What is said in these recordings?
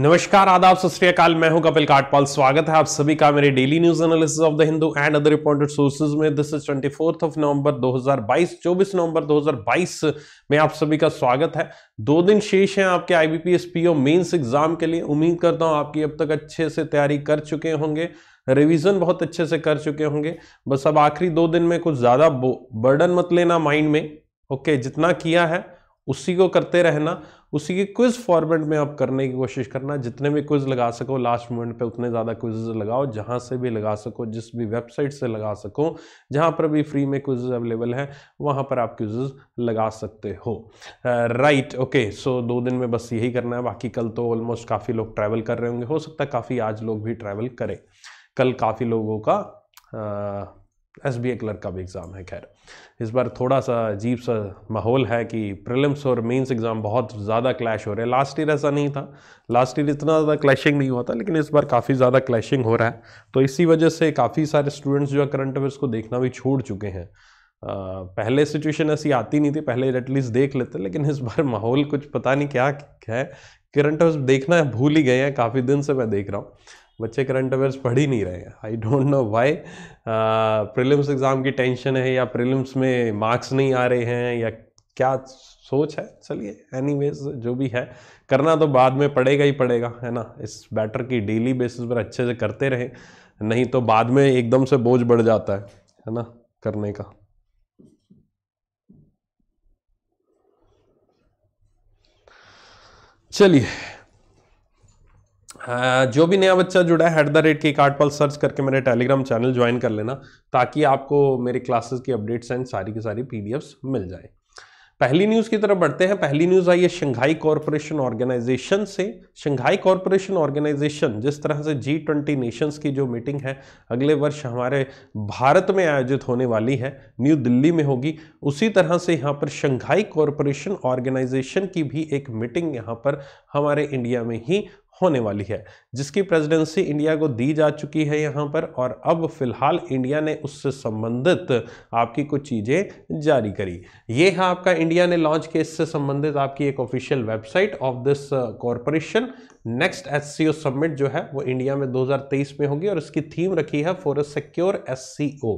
नमस्कार आदाब सत मैं हूं कपिल काटपाल स्वागत है आप सभी का मेरे daily news analysis of the Hindu and other reported sources में this is twenty of November 2022 24 नवंबर 2022 में आप सभी का स्वागत है दो दिन शेष हैं आपके आईबीपीएस पीओ मेंस एग्जाम के लिए उम्मीद करता हूं आपकी अब तक अच्छे से तैयारी कर चुके होंगे रिविजन बहुत अच्छे से कर चुके होंगे बस अब आखिरी दो दिन में कुछ ज़्यादा बर्डन मत लेना माइंड में ओके जितना किया है उसी को करते रहना उसी के क्विज़ फॉर्मेट में आप करने की कोशिश करना जितने भी क्विज़ लगा सको लास्ट मोमेंट पे उतने ज़्यादा क्विज़ लगाओ जहाँ से भी लगा सको जिस भी वेबसाइट से लगा सको जहाँ पर भी फ्री में क्विज़ अवेलेबल हैं वहाँ पर आप क्विज़ लगा सकते हो राइट ओके सो दो दिन में बस यही करना है बाकी कल तो ऑलमोस्ट काफ़ी लोग ट्रैवल कर रहे होंगे हो सकता है काफ़ी आज लोग भी ट्रैवल करें कल काफ़ी लोगों का एस बी क्लर्क का भी एग्ज़ाम है खैर इस बार थोड़ा सा अजीब सा माहौल है कि प्रिलिम्स और मेंस एग्ज़ाम बहुत ज़्यादा क्लैश हो रहे हैं लास्ट ईयर ऐसा नहीं था लास्ट ईयर इतना ज़्यादा क्लैशिंग नहीं हुआ था लेकिन इस बार काफ़ी ज़्यादा क्लैशिंग हो रहा है तो इसी वजह से काफ़ी सारे स्टूडेंट्स जो है करंट अफेयर्स को देखना भी छोड़ चुके हैं आ, पहले सिचुएशन ऐसी आती नहीं थी पहले एटलीस्ट देख लेते लेकिन इस बार माहौल कुछ पता नहीं क्या है करंट अफेयर्स देखना भूल ही गए हैं काफ़ी दिन से मैं देख रहा हूँ बच्चे करंट अफेयर्स पढ़ ही नहीं रहे हैं I don't know why prelims exam की टेंशन है या प्रीलिम्स में मार्क्स नहीं आ रहे हैं या क्या सोच है चलिए एनी जो भी है करना तो बाद में पड़ेगा ही पड़ेगा है ना इस बैटर की डेली बेसिस पर अच्छे से करते रहें नहीं तो बाद में एकदम से बोझ बढ़ जाता है है ना करने का चलिए जो भी नया बच्चा जुड़ा है एट द रेट के पर सर्च करके मेरे टेलीग्राम चैनल ज्वाइन कर लेना ताकि आपको मेरे क्लासेस की अपडेट्स एंड सारी की सारी पीडीएफ्स मिल जाए पहली न्यूज़ की तरफ बढ़ते हैं पहली न्यूज़ आई है शंघाई कॉरपोरेशन ऑर्गेनाइजेशन से शंघाई कॉरपोरेशन ऑर्गेनाइजेशन जिस तरह से जी ट्वेंटी नेशंस की जो मीटिंग है अगले वर्ष हमारे भारत में आयोजित होने वाली है न्यू दिल्ली में होगी उसी तरह से यहाँ पर शंघाई कॉरपोरेशन ऑर्गेनाइजेशन की भी एक मीटिंग यहाँ पर हमारे इंडिया में ही होने वाली है जिसकी प्रेसिडेंसी इंडिया को दी जा चुकी है यहाँ पर और अब फिलहाल इंडिया ने उससे संबंधित आपकी कुछ चीज़ें जारी करी ये है आपका इंडिया ने लॉन्च किया इससे संबंधित आपकी एक official website of this corporation next S C O summit जो है वो इंडिया में 2023 में होगी और इसकी थीम रखी है for a secure S C O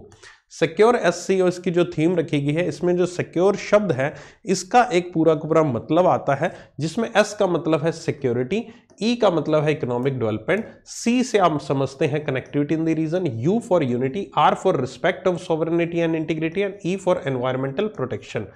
secure S C इसकी जो थीम रखी गई है इसमें जो सिक्योर शब्द है इसका एक पूरा का पूरा मतलब आता है जिसमें एस का मतलब है सिक्योरिटी ई e का मतलब है इकोनॉमिक डेवलपमेंट सी से आप समझते हैं connectivity in the region U for unity R for respect of sovereignty and integrity and E for environmental protection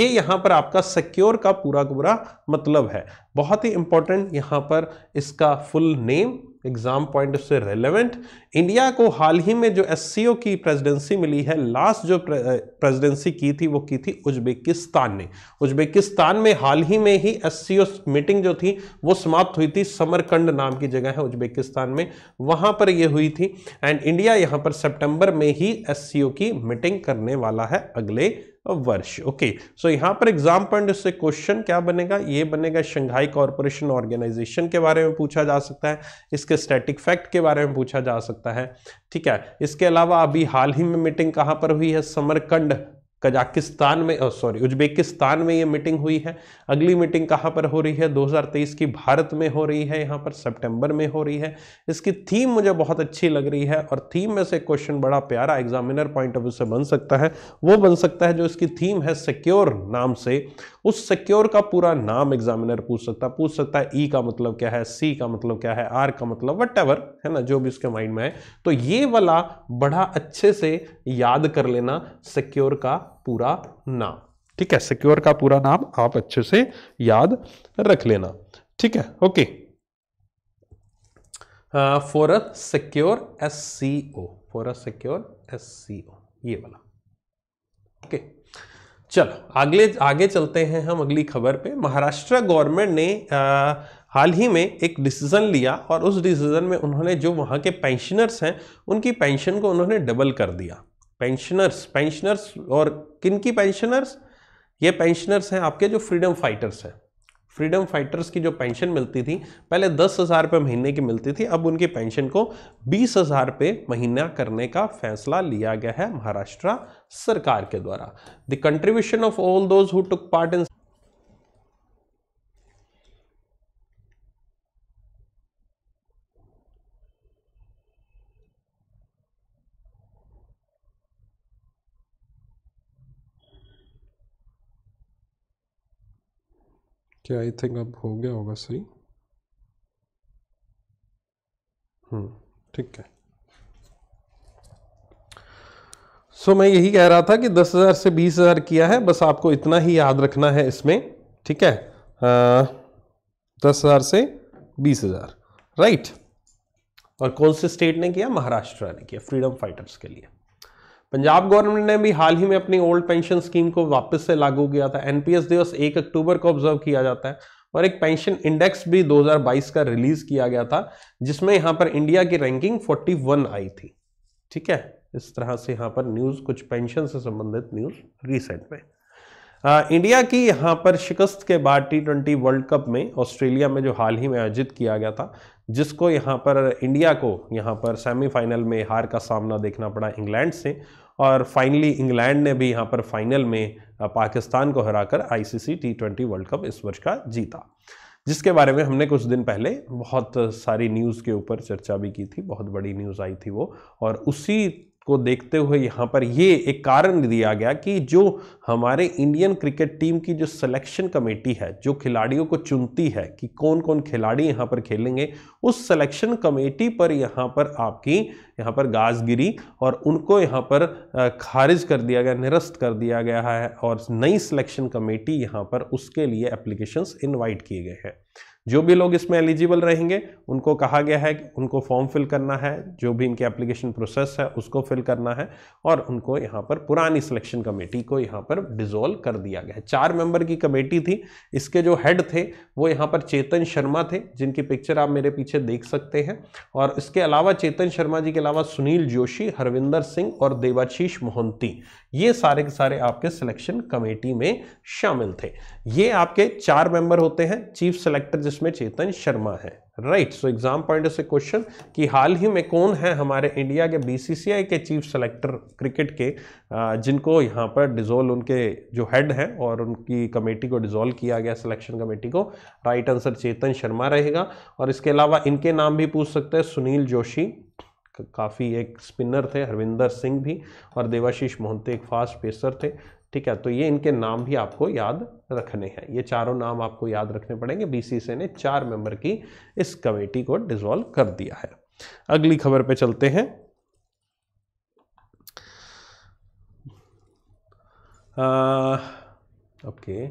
ये यहाँ पर आपका सिक्योर का पूरा का पूरा मतलब है बहुत ही इंपॉर्टेंट यहाँ पर इसका full name exam point of से रेलेवेंट इंडिया को हाल ही में जो एस की प्रेसिडेंसी मिली है लास्ट जो प्रेसिडेंसी की थी वो की थी उज्बेकिस्तान ने उज्बेकिस्तान में हाल ही में ही एस मीटिंग जो थी वो समाप्त हुई थी समरकंड नाम की जगह है उज्बेकिस्तान में वहां पर ये हुई थी एंड इंडिया यहां पर सेप्टेंबर में ही एस की मीटिंग करने वाला है अगले वर्ष ओके सो यहां पर एग्जाम पॉइंट से क्वेश्चन क्या बनेगा ये बनेगा शंघाई कॉरपोरेशन ऑर्गेनाइजेशन के बारे में पूछा जा सकता है इसके स्टैटिक फैक्ट के बारे में पूछा जा सकता है ठीक है इसके अलावा अभी हाल ही में मीटिंग कहां पर हुई है समरकंड कजाकिस्तान में सॉरी उज्बेकिस्तान में ये मीटिंग हुई है अगली मीटिंग कहाँ पर हो रही है 2023 की भारत में हो रही है यहाँ पर सितंबर में हो रही है इसकी थीम मुझे बहुत अच्छी लग रही है और थीम में से क्वेश्चन बड़ा प्यारा एग्जामिनर पॉइंट ऑफ व्यू से बन सकता है वो बन सकता है जो इसकी थीम है सिक्योर नाम से उस सिक्योर का पूरा नाम एग्जामिनर पूछ सकता पूछ सकता है ई e का मतलब क्या है सी का मतलब क्या है आर का मतलब वट है ना जो भी उसके माइंड में है तो ये वाला बड़ा अच्छे से याद कर लेना सिक्योर का पूरा नाम ठीक है सिक्योर का पूरा नाम आप अच्छे से याद रख लेना ठीक है okay for a secure S C O for a secure S C O ये वाला ओके okay. चलो अगले आगे चलते हैं हम अगली खबर पे महाराष्ट्र गवर्नमेंट ने आ, हाल ही में एक डिसीज़न लिया और उस डिसीज़न में उन्होंने जो वहाँ के पेंशनर्स हैं उनकी पेंशन को उन्होंने डबल कर दिया पेंशनर्स पेंशनर्स और किन की पेंशनर्स ये पेंशनर्स हैं आपके जो फ्रीडम फाइटर्स हैं फ्रीडम फाइटर्स की जो पेंशन मिलती थी पहले दस हज़ार रुपये महीने की मिलती थी अब उनकी पेंशन को बीस हज़ार रुपये महीना करने का फैसला लिया गया है महाराष्ट्र सरकार के द्वारा the contribution of all those who took part in कि आई थिंक अब हो गया होगा सही हम्म ठीक है सो so, मैं यही कह रहा था कि दस हज़ार से बीस हज़ार किया है बस आपको इतना ही याद रखना है इसमें ठीक है दस हज़ार से बीस हज़ार राइट और कौन से स्टेट ने किया महाराष्ट्र ने किया फ्रीडम फाइटर्स के लिए पंजाब गवर्नमेंट ने भी हाल ही में अपनी ओल्ड पेंशन स्कीम को वापस से लागू किया था एनपीएस दिवस एक अक्टूबर को ऑब्जर्व किया जाता है और एक पेंशन इंडेक्स भी 2022 का रिलीज किया गया था जिसमें यहाँ पर इंडिया की रैंकिंग 41 आई थी ठीक है इस तरह से यहाँ पर न्यूज़ कुछ पेंशन से संबंधित न्यूज़ रिसेंट में आ, इंडिया की यहाँ पर शिकस्त के बाद टी ट्वेंटी वर्ल्ड कप में ऑस्ट्रेलिया में जो हाल ही में आयोजित किया गया था जिसको यहाँ पर इंडिया को यहाँ पर सेमीफाइनल में हार का सामना देखना पड़ा इंग्लैंड से और फाइनली इंग्लैंड ने भी यहाँ पर फाइनल में पाकिस्तान को हराकर ICC T twenty world cup इस वर्ष का जीता जिसके बारे में हमने कुछ दिन पहले बहुत सारी न्यूज़ के ऊपर चर्चा भी की थी बहुत बड़ी न्यूज़ आई थी वो और उसी को देखते हुए यहाँ पर ये एक कारण दिया गया कि जो हमारे इंडियन क्रिकेट टीम की जो सिलेक्शन कमेटी है जो खिलाड़ियों को चुनती है कि कौन कौन खिलाड़ी यहाँ पर खेलेंगे उस सिलेक्शन कमेटी पर यहाँ पर आपकी यहाँ पर गाज गिरी और उनको यहाँ पर खारिज कर दिया गया निरस्त कर दिया गया है और नई सिलेक्शन कमेटी यहाँ पर उसके लिए एप्लीकेशंस इन्वाइट किए गए हैं जो भी लोग इसमें एलिजिबल रहेंगे उनको कहा गया है कि उनको फॉर्म फिल करना है जो भी इनके एप्लीकेशन प्रोसेस है उसको फिल करना है और उनको यहाँ पर पुरानी सिलेक्शन कमेटी को यहाँ पर डिजोल्व कर दिया गया है चार मेंबर की कमेटी थी इसके जो हेड थे वो यहाँ पर चेतन शर्मा थे जिनकी पिक्चर आप मेरे पीछे देख सकते हैं और इसके अलावा चेतन शर्मा जी के अलावा सुनील जोशी हरविंदर सिंह और देवाशीष मोहंती ये सारे के सारे आपके सिलेक्शन कमेटी में शामिल थे ये आपके चार मेंबर होते हैं चीफ सिलेक्टर जिसमें चेतन शर्मा है राइट सो एग्जाम पॉइंट से क्वेश्चन कि हाल ही में कौन है हमारे इंडिया के बीसीसीआई के चीफ सेलेक्टर क्रिकेट के जिनको यहाँ पर डिजोल्व उनके जो हेड हैं और उनकी कमेटी को डिजोल्व किया गया सिलेक्शन कमेटी को राइट आंसर चेतन शर्मा रहेगा और इसके अलावा इनके नाम भी पूछ सकते हैं सुनील जोशी काफ़ी एक स्पिनर थे हरविंदर सिंह भी और देवाशीष मोहंते एक फास्ट पेसर थे ठीक है तो ये इनके नाम भी आपको याद रखने हैं ये चारों नाम आपको याद रखने पड़ेंगे बीसीसीआई ने चार मेंबर की इस कमेटी को डिसॉल्व कर दिया है अगली खबर पे चलते हैं okay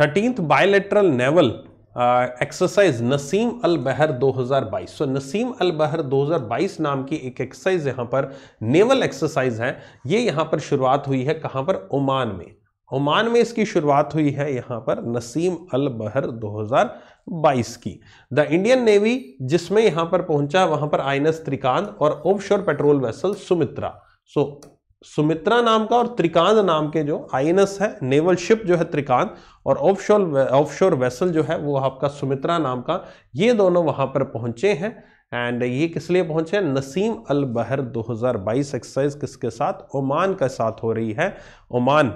thirteenth bilateral naval exercise Naseem Al Bahr 2022 सो so, नसीम अल बहर 2022 नाम की एक एक्सरसाइज यहाँ पर नेवल एक्सरसाइज है ये यहाँ पर शुरुआत हुई है कहाँ पर ओमान में ओमान में इसकी शुरुआत हुई है यहाँ पर नसीम अल बहर 2022 की द इंडियन नेवी जिसमें यहाँ पर पहुंचा वहाँ पर आइनस त्रिकांत और off patrol vessel Sumitra so so, Sumitra नाम का और त्रिकांत नाम के जो आईएनएस है नेवल शिप जो है त्रिकांत और ऑफशोर ऑफशोर वेसल जो है वो आपका सुमित्रा नाम का ये दोनों वहां पर पहुंचे हैं एंड ये किस लिए पहुंचे हैं नसीम अल बहर 2022 एक्सरसाइज किसके साथ ओमान के साथ हो रही है ओमान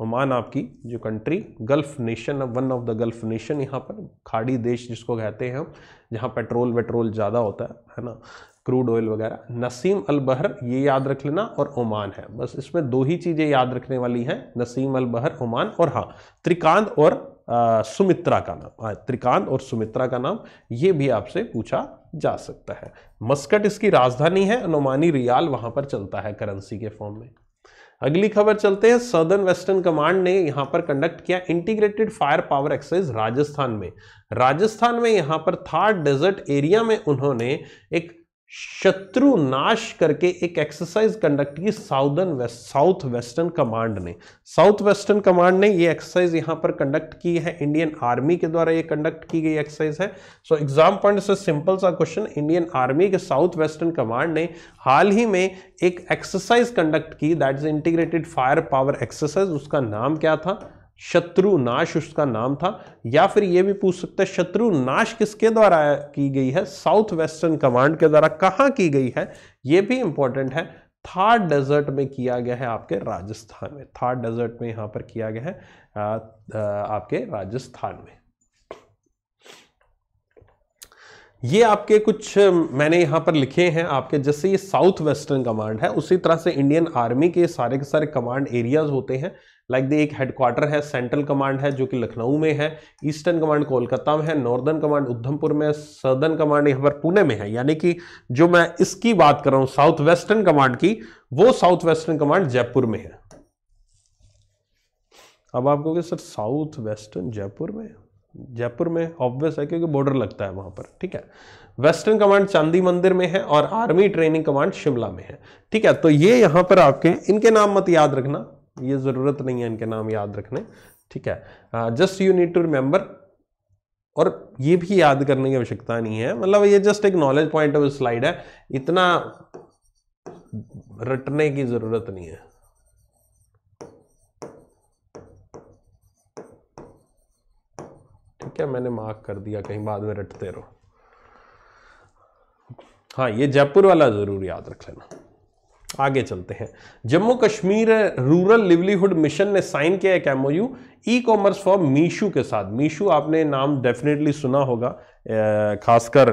ओमान आपकी जो country gulf nation one of the gulf nation यहाँ पर खाड़ी देश जिसको कहते हैं हम जहाँ पेट्रोल वेट्रोल ज़्यादा होता है है ना क्रूड ऑयल वगैरह नसीम अल बहर ये याद रख लेना और ओमान है बस इसमें दो ही चीज़ें याद रखने वाली हैं नसीम अल बहर ओमान और हाँ त्रिकांत और आ, सुमित्रा का नाम हाँ, त्रिकांत और सुमित्रा का नाम ये भी आपसे पूछा जा सकता है मस्कट इसकी राजधानी है नोमानी रियाल वहाँ पर चलता है करेंसी के फॉर्म में अगली खबर चलते हैं सदर्न वेस्टर्न कमांड ने यहाँ पर कंडक्ट किया integrated fire power exercise Rajasthan में राजस्थान में यहाँ पर थार डेजर्ट एरिया में उन्होंने एक शत्रु नाश करके एक एक्सरसाइज कंडक्ट की southern west south western command ने साउथ वेस्टर्न कमांड ने ये एक्सरसाइज यहां पर कंडक्ट की है इंडियन आर्मी के द्वारा ये कंडक्ट की गई एक्सरसाइज है सो एग्जाम पॉइंट से सिंपल सा क्वेश्चन इंडियन आर्मी के साउथ वेस्टर्न कमांड ने हाल ही में एक एक्सरसाइज कंडक्ट की that is integrated fire power exercise उसका नाम क्या था शत्रु नाश उसका नाम था या फिर यह भी पूछ सकते हैं शत्रु नाश किसके द्वारा की गई है साउथ वेस्टर्न कमांड के द्वारा कहां की गई है यह भी इंपॉर्टेंट है थार डेजर्ट में किया गया है आपके राजस्थान में थार डेजर्ट में यहां पर किया गया है आ, आ, आपके राजस्थान में ये आपके कुछ मैंने यहाँ पर लिखे हैं आपके जैसे ये साउथ वेस्टर्न कमांड है उसी तरह से इंडियन आर्मी के सारे के सारे कमांड एरियाज होते हैं लाइक दी एक हेडक्वार्टर है सेंट्रल कमांड है जो कि लखनऊ में है ईस्टर्न कमांड कोलकाता में है नॉर्दर्न कमांड उधमपुर में सदर्न कमांड यहाँ पर पुणे में है यानी कि जो मैं इसकी बात कर रहा हूँ साउथ वेस्टर्न कमांड की वो साउथ वेस्टर्न कमांड जयपुर में है अब आप कहोगे सर साउथ वेस्टर्न जयपुर में जयपुर में ऑब्वियस है क्योंकि बॉर्डर लगता है वहां पर ठीक है वेस्टर्न कमांड चांदी मंदिर में है और आर्मी ट्रेनिंग कमांड शिमला में है ठीक है तो ये यहां पर आपके इनके नाम मत याद रखना ये ज़रूरत नहीं है इनके नाम याद रखने ठीक है just you need to remember और ये भी याद करने की आवश्यकता नहीं है मतलब ये जस्ट एक नॉलेज पॉइंट ऑफ स्लाइड है इतना रटने की ज़रूरत नहीं है ठीक है मैंने मार्क कर दिया कहीं बाद में रटते रहो हाँ ये जयपुर वाला ज़रूर याद रख लेना आगे चलते हैं Jammu Kashmir rural livelihood mission ने साइन किया एक MOU e commerce for Meesho के साथ मीशू आपने नाम डेफिनेटली सुना होगा खासकर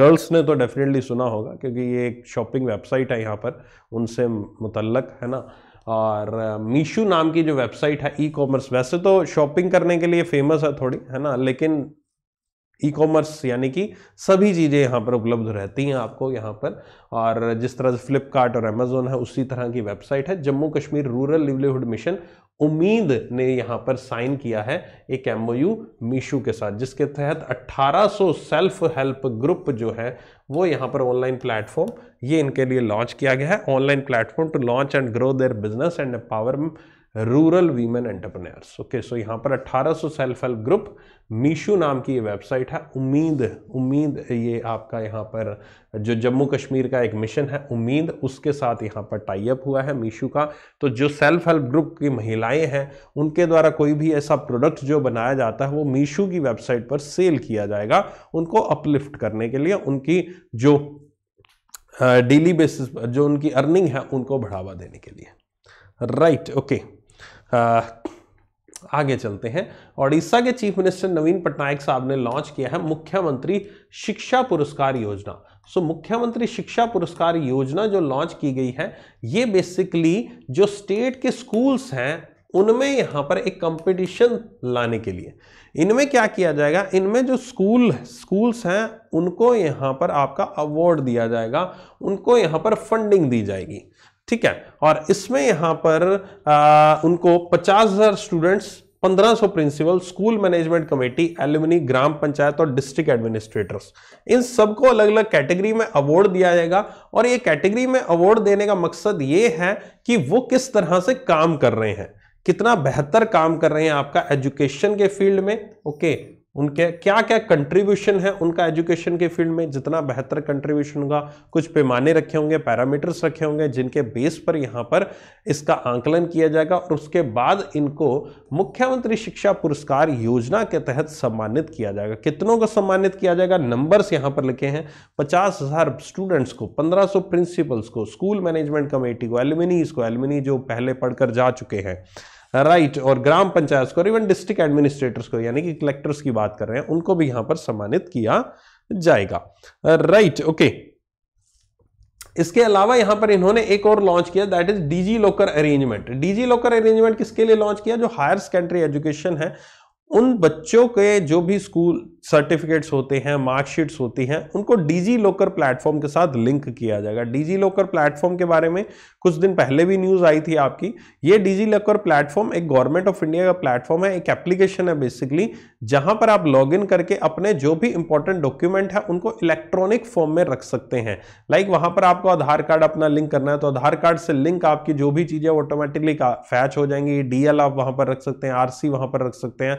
गर्ल्स ने तो डेफिनेटली सुना होगा क्योंकि ये एक शॉपिंग वेबसाइट है यहाँ पर उनसे मुतलक है ना और मीशू नाम की जो वेबसाइट है ई कॉमर्स वैसे तो शॉपिंग करने के लिए फेमस है थोड़ी है ना लेकिन ई कॉमर्स यानी कि सभी चीज़ें यहाँ पर उपलब्ध रहती हैं आपको यहाँ पर और जिस तरह से फ्लिपकार्ट और अमेजोन है उसी तरह की वेबसाइट है Jammu Kashmir rural livelihood mission Umeed ने यहाँ पर साइन किया है एक एम मीशू के साथ जिसके तहत 1800 सेल्फ हेल्प ग्रुप जो है वो यहाँ पर ऑनलाइन प्लेटफॉर्म ये इनके लिए लॉन्च किया गया है online platform to launch and grow their business and power rural women entrepreneurs okay so यहाँ पर 1800 सेल्फ हेल्प ग्रुप मीशू नाम की ये वेबसाइट है उम्मीद उम्मीद ये आपका यहाँ पर जो जम्मू कश्मीर का एक मिशन है उम्मीद उसके साथ यहाँ पर टाइप हुआ है मीशू का तो जो सेल्फ हेल्प ग्रुप की महिलाएं हैं उनके द्वारा कोई भी ऐसा प्रोडक्ट जो बनाया जाता है वो मीशू की वेबसाइट पर सेल किया जाएगा उनको अपलिफ्ट करने के लिए उनकी जो डेली बेसिस पर जो उनकी अर्निंग है उनको बढ़ावा देने के लिए राइट right, ओके okay. आगे चलते हैं ओडिशा के चीफ मिनिस्टर नवीन पटनायक साहब ने लॉन्च किया है मुख्यमंत्री शिक्षा पुरस्कार योजना सो so, मुख्यमंत्री शिक्षा पुरस्कार योजना जो लॉन्च की गई है ये बेसिकली जो स्टेट के स्कूल्स हैं उनमें यहाँ पर एक कंपटीशन लाने के लिए इनमें क्या किया जाएगा इनमें जो स्कूल स्कूल्स हैं उनको यहाँ पर आपका अवार्ड दिया जाएगा उनको यहाँ पर फंडिंग दी जाएगी ठीक है और इसमें यहाँ पर आ, उनको पचास हजार students 1500 principal school management committee alumni ग्राम पंचायत और डिस्ट्रिक्ट एडमिनिस्ट्रेटर्स इन सबको अलग अलग कैटेगरी में अवार्ड दिया जाएगा और ये कैटेगरी में अवार्ड देने का मकसद ये है कि वो किस तरह से काम कर रहे हैं कितना बेहतर काम कर रहे हैं आपका एजुकेशन के फील्ड में ओके उनके क्या क्या कंट्रीब्यूशन है उनका एजुकेशन के फील्ड में जितना बेहतर कंट्रीब्यूशन होगा कुछ पैमाने रखे होंगे पैरामीटर्स रखे होंगे जिनके बेस पर यहाँ पर इसका आंकलन किया जाएगा और उसके बाद इनको मुख्यमंत्री शिक्षा पुरस्कार योजना के तहत सम्मानित किया जाएगा कितनों को सम्मानित किया जाएगा नंबर्स यहाँ पर लिखे हैं पचास हज़ार स्टूडेंट्स को पंद्रह सौ प्रिंसिपल्स को स्कूल मैनेजमेंट कमेटी को एलुमिनीज को एलुमिनी जो पहले पढ़कर जा चुके हैं राइट और ग्राम पंचायत को इवन डिस्ट्रिक्ट एडमिनिस्ट्रेटर्स को यानी कि कलेक्टर्स की बात कर रहे हैं उनको भी यहां पर सम्मानित किया जाएगा राइट right, ओके okay. इसके अलावा यहां पर इन्होंने एक और लॉन्च किया that is DigiLocker arrangement DigiLocker arrangement किसके लिए लॉन्च किया जो हायर सेकेंडरी एजुकेशन है उन बच्चों के जो भी स्कूल सर्टिफिकेट्स होते हैं मार्कशीट्स होती हैं उनको डिजी लॉकर प्लेटफॉर्म के साथ लिंक किया जाएगा डिजी लॉकर प्लेटफॉर्म के बारे में कुछ दिन पहले भी न्यूज़ आई थी आपकी ये डिजी लॉकर प्लेटफॉर्म एक गवर्नमेंट ऑफ इंडिया का प्लेटफॉर्म है एक एप्लीकेशन है बेसिकली जहां पर आप लॉग इन करके अपने जो भी इंपॉर्टेंट डॉक्यूमेंट है उनको इलेक्ट्रॉनिक फॉर्म में रख सकते हैं लाइक वहां पर आपको आधार कार्ड अपना लिंक करना है तो आधार कार्ड से लिंक आपकी जो भी चीज़ें ऑटोमेटिकली फैच हो जाएंगी डीएल आप वहां पर रख सकते हैं आरसी वहां पर रख सकते हैं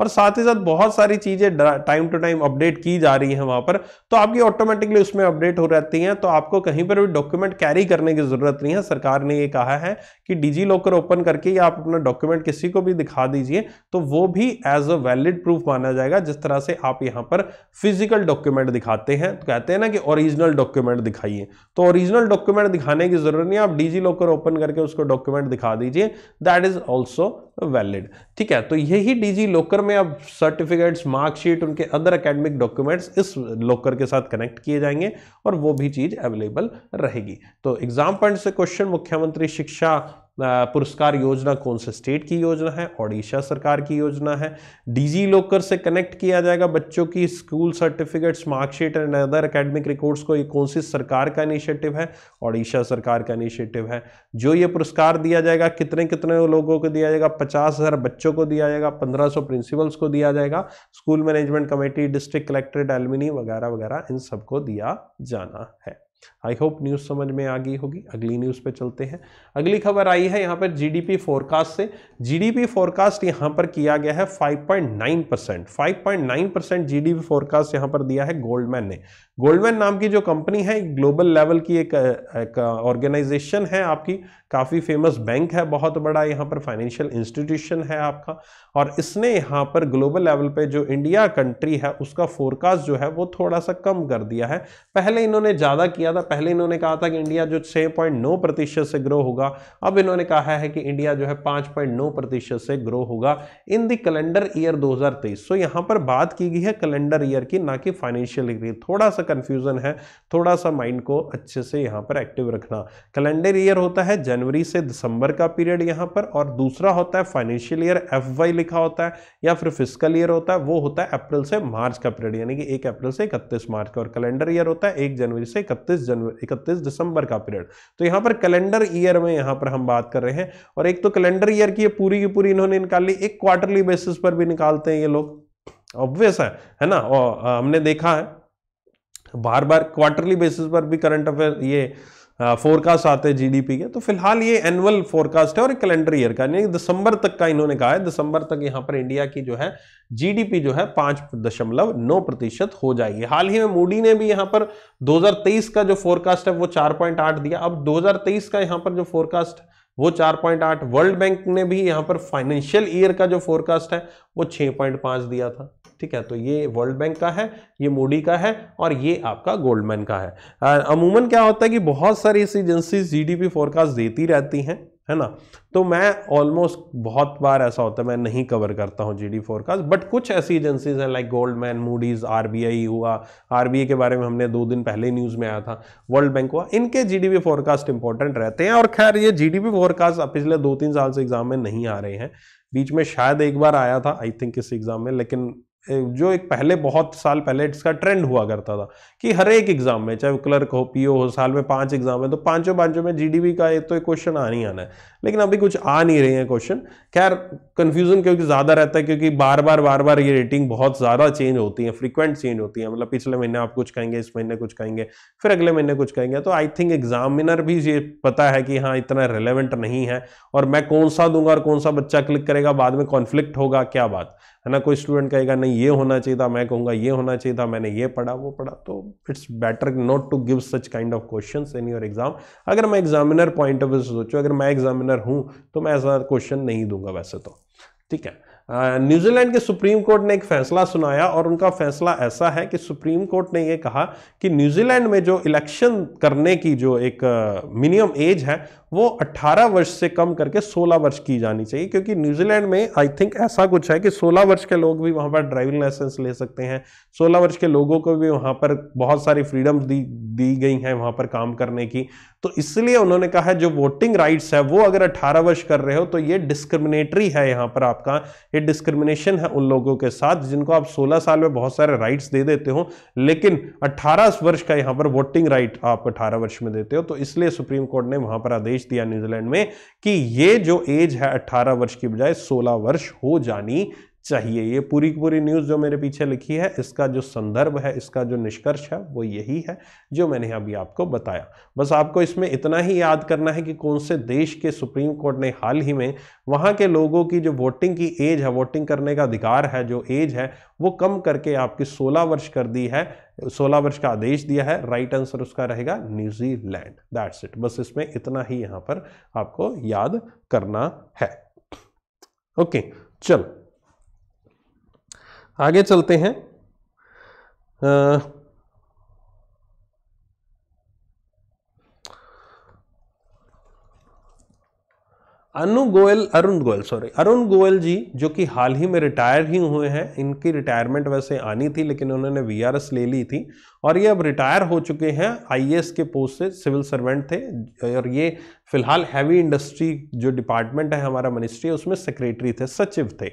और साथ ही साथ बहुत सारी चीजें टाइम टू टाइम अपडेट की जा रही है वहां पर तो आपकी ऑटोमेटिकली उसमें अपडेट हो रहती हैं तो आपको कहीं पर भी डॉक्यूमेंट कैरी करने की जरूरत नहीं है सरकार ने ये कहा है कि डिजी लॉकर ओपन करके या आप अपना डॉक्यूमेंट किसी को भी दिखा दीजिए तो वो भी एज अ वैलिड प्रूफ माना जाएगा जिस तरह से आप यहां पर फिजिकल डॉक्यूमेंट दिखाते हैं तो कहते हैं ना कि ओरिजिनल डॉक्यूमेंट दिखाइए तो ओरिजिनल डॉक्यूमेंट दिखाने की जरूरत नहीं आप डिजी लॉकर ओपन करके उसको डॉक्यूमेंट दिखा दीजिए दैट इज ऑल्सो वैलिड ठीक है तो यही डिजी लॉकर में में अब सर्टिफिकेट्स मार्कशीट उनके अदर एकेडमिक डॉक्यूमेंट्स इस लॉकर के साथ कनेक्ट किए जाएंगे और वो भी चीज़ अवेलेबल रहेगी तो एग्जाम पॉइंट से क्वेश्चन मुख्यमंत्री शिक्षा पुरस्कार योजना कौन से स्टेट की योजना है ओडिशा सरकार की योजना है डिजी लॉकर से कनेक्ट किया जाएगा बच्चों की school certificates marksheet and other academic records को ये कौन सी सरकार का इनिशिएटिव है ओडिशा सरकार का इनिशिएटिव है जो ये पुरस्कार दिया जाएगा कितने कितने लोगों को दिया जाएगा पचास हज़ार बच्चों को दिया जाएगा पंद्रह सौ प्रिंसिपल्स को दिया जाएगा school management committee district collectorate alumni वगैरह वगैरह इन सबको दिया जाना है आई होप न्यूज़ समझ में आ गई होगी अगली न्यूज़ पे चलते हैं अगली खबर आई है यहाँ पर जीडीपी फोरकास्ट से जीडीपी फोरकास्ट यहाँ पर किया गया है 5.9 percent five point nine percent जी फोरकास्ट यहाँ पर दिया है गोल्डमैन ने गोल्डमैन नाम की जो कंपनी है ग्लोबल लेवल की एक ऑर्गेनाइजेशन है आपकी काफ़ी फेमस बैंक है बहुत बड़ा यहाँ पर फाइनेंशियल इंस्टीट्यूशन है आपका और इसने यहाँ पर ग्लोबल लेवल पे जो इंडिया कंट्री है उसका फोरकास्ट जो है वो थोड़ा सा कम कर दिया है पहले इन्होंने ज़्यादा किया था पहले इन्होंने कहा था कि इंडिया जो छः प्रतिशत से ग्रो होगा अब इन्होंने कहा है कि इंडिया जो है पाँच प्रतिशत से ग्रो होगा इन दी कैलेंडर ईयर दो सो यहाँ पर बात की गई है कैलेंडर ईयर की ना कि फाइनेंशियल ईयर थोड़ा सा कन्फ्यूज़न है थोड़ा सा माइंड को अच्छे से यहाँ पर एक्टिव रखना कैलेंडर ईयर होता है जनवरी से दिसंबर का पीरियड यहाँ पर और दूसरा होता है फाइनेंशियल ईयर एफ लिखा होता है या फिर फिजिकल ईयर होता है वो होता है अप्रैल से मार्च का पीरियड यानी कि एक अप्रैल से इकतीस मार्च का और कैलेंडर ईयर होता है एक जनवरी से इकतीस जनवरी इकतीस दिसंबर का पीरियड तो यहाँ पर कैलेंडर ईयर में यहाँ पर हम बात कर रहे हैं और एक तो कैलेंडर ईयर की पूरी की पूरी इन्होंने निकाल ली एक क्वार्टरली बेसिस पर भी निकालते हैं ये लोग ऑब्वियस है है ना और हमने देखा है बार बार क्वार्टरली बेसिस पर भी करंट अफेयर ये फोरकास्ट आते हैं जीडीपी के तो फिलहाल ये एनुअल फोरकास्ट है और कैलेंडर ईयर का यानी दिसंबर तक का इन्होंने कहा है दिसंबर तक यहाँ पर इंडिया की जो है जीडीपी जो है पाँच दशमलव नौ प्रतिशत हो जाएगी हाल ही में मूडी ने भी यहाँ पर 2023 का जो फोरकास्ट है वो आठ दिया अब दो का यहाँ पर जो फोरकास्ट वो 4.8 वर्ल्ड बैंक ने भी यहाँ पर फाइनेंशियल ईयर का जो फोरकास्ट है वो 6.5 दिया था ठीक है तो ये वर्ल्ड बैंक का है ये मोडी का है और ये आपका गोल्डमैन का है अमूमन क्या होता है कि बहुत सारी ऐसी डी जीडीपी फोरकास्ट देती रहती हैं है ना तो मैं ऑलमोस्ट बहुत बार ऐसा होता है मैं नहीं कवर करता हूँ जीडी फोरकास्ट बट कुछ ऐसी एजेंसीज हैं लाइक गोल्डमैन मूडीज आरबीआई हुआ आरबीआई के बारे में हमने दो दिन पहले न्यूज़ में आया था वर्ल्ड बैंक हुआ इनके जीडीपी फोरकास्ट इंपॉर्टेंट रहते हैं और खैर ये जीडीपी फोरकास्ट पिछले दो तीन साल से एग्जाम में नहीं आ रहे हैं बीच में शायद एक बार आया था आई थिंक इस एग्जाम में लेकिन जो एक पहले बहुत साल पहले इसका ट्रेंड हुआ करता था कि हर एक एग्जाम में चाहे क्लर्क हो पीओ हो साल में पांच एग्जाम है तो पांचों पांचों में जीडीपी का एक तो एक क्वेश्चन आ नहीं आना है लेकिन अभी कुछ आ नहीं रहे हैं क्वेश्चन खैर कंफ्यूजन क्योंकि ज़्यादा रहता है क्योंकि बार बार बार बार ये रेटिंग बहुत ज़्यादा चेंज होती है फ्रिक्वेंट चेंज होती है मतलब पिछले महीने आप कुछ कहेंगे इस महीने कुछ कहेंगे फिर अगले महीने कुछ कहेंगे तो आई थिंक एग्जामिनर भी ये पता है कि हाँ इतना रेलिवेंट नहीं है और मैं कौन सा दूंगा और कौन सा बच्चा क्लिक करेगा बाद में कॉन्फ्लिक्ट होगा क्या बात है ना कोई स्टूडेंट कहेगा नहीं ये होना चाहिए था मैं कहूँगा ये होना चाहिए था मैंने ये पढ़ा वो पढ़ा तो it's better not to give such kind of question in your exam अगर मैं एग्जामिनर पॉइंट ऑफ व्यू से सोचूँ अगर मैं एग्जामिनर हूँ तो मैं ऐसा क्वेश्चन नहीं दूंगा वैसे तो ठीक है न्यूजीलैंड के सुप्रीम कोर्ट ने एक फैसला सुनाया और उनका फैसला ऐसा है कि सुप्रीम कोर्ट ने यह कहा कि न्यूजीलैंड में जो इलेक्शन करने की जो एक मिनिमम एज है वो 18 वर्ष से कम करके 16 वर्ष की जानी चाहिए क्योंकि न्यूजीलैंड में आई थिंक ऐसा कुछ है कि 16 वर्ष के लोग भी वहां पर ड्राइविंग लाइसेंस ले सकते हैं 16 वर्ष के लोगों को भी वहां पर बहुत सारी फ्रीडम दी दी गई हैं वहां पर काम करने की तो इसलिए उन्होंने कहा है जो वोटिंग राइट्स है वो अगर अट्ठारह वर्ष कर रहे हो तो ये डिस्क्रिमिनेटरी है यहाँ पर आपका ये डिस्क्रिमिनेशन है उन लोगों के साथ जिनको आप सोलह साल में बहुत सारे राइट्स दे देते हो लेकिन अट्ठारह वर्ष का यहाँ पर वोटिंग राइट आप अठारह वर्ष में देते हो तो इसलिए सुप्रीम कोर्ट ने वहाँ पर आदेश संदेश दिया न्यूजीलैंड में कि ये जो एज है 18 वर्ष की बजाय 16 वर्ष हो जानी चाहिए ये पूरी की पूरी न्यूज़ जो मेरे पीछे लिखी है इसका जो संदर्भ है इसका जो निष्कर्ष है वो यही है जो मैंने अभी आपको बताया बस आपको इसमें इतना ही याद करना है कि कौन से देश के सुप्रीम कोर्ट ने हाल ही में वहाँ के लोगों की जो वोटिंग की एज है वोटिंग करने का अधिकार है जो एज है वो कम करके आपकी सोलह वर्ष कर दी है सोलह वर्ष का आदेश दिया है राइट आंसर उसका रहेगा न्यूजीलैंड दैट्स इट बस इसमें इतना ही यहाँ पर आपको याद करना है ओके okay, चलो आगे चलते हैं आ, अनु गोयल अरुण गोयल सॉरी अरुण गोयल जी जो कि हाल ही में रिटायर ही हुए हैं इनकी रिटायरमेंट वैसे आनी थी लेकिन उन्होंने वीआरएस ले ली थी और ये अब रिटायर हो चुके हैं आईएएस के पोस्ट से सिविल सर्वेंट थे और ये फिलहाल हैवी इंडस्ट्री जो डिपार्टमेंट है हमारा मिनिस्ट्री है उसमें सेक्रेटरी थे सचिव थे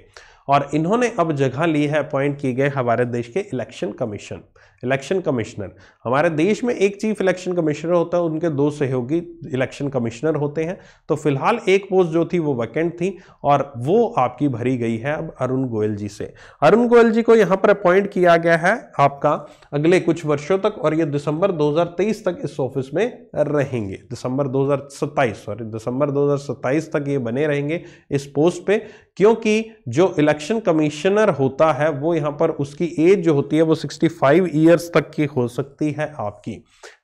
और इन्होंने अब जगह ली है अपॉइंट किए गए हमारे देश के इलेक्शन कमीशन इलेक्शन कमिश्नर हमारे देश में एक चीफ इलेक्शन कमिश्नर होता है उनके दो सहयोगी इलेक्शन कमिश्नर होते हैं तो फिलहाल एक पोस्ट जो थी वो वैकेंट थी और वो आपकी भरी गई है अब अरुण गोयल जी से अरुण गोयल जी को यहाँ पर अपॉइंट किया गया है आपका अगले कुछ वर्षों तक और ये दिसंबर 2023 तक इस ऑफिस में रहेंगे दिसंबर 2027 सॉरी दिसंबर 2027 तक ये बने रहेंगे इस पोस्ट पे क्योंकि जो इलेक्शन कमिश्नर होता है वो यहाँ पर उसकी एज जो होती है वो 65 ईयर ईयर्स तक की हो सकती है आपकी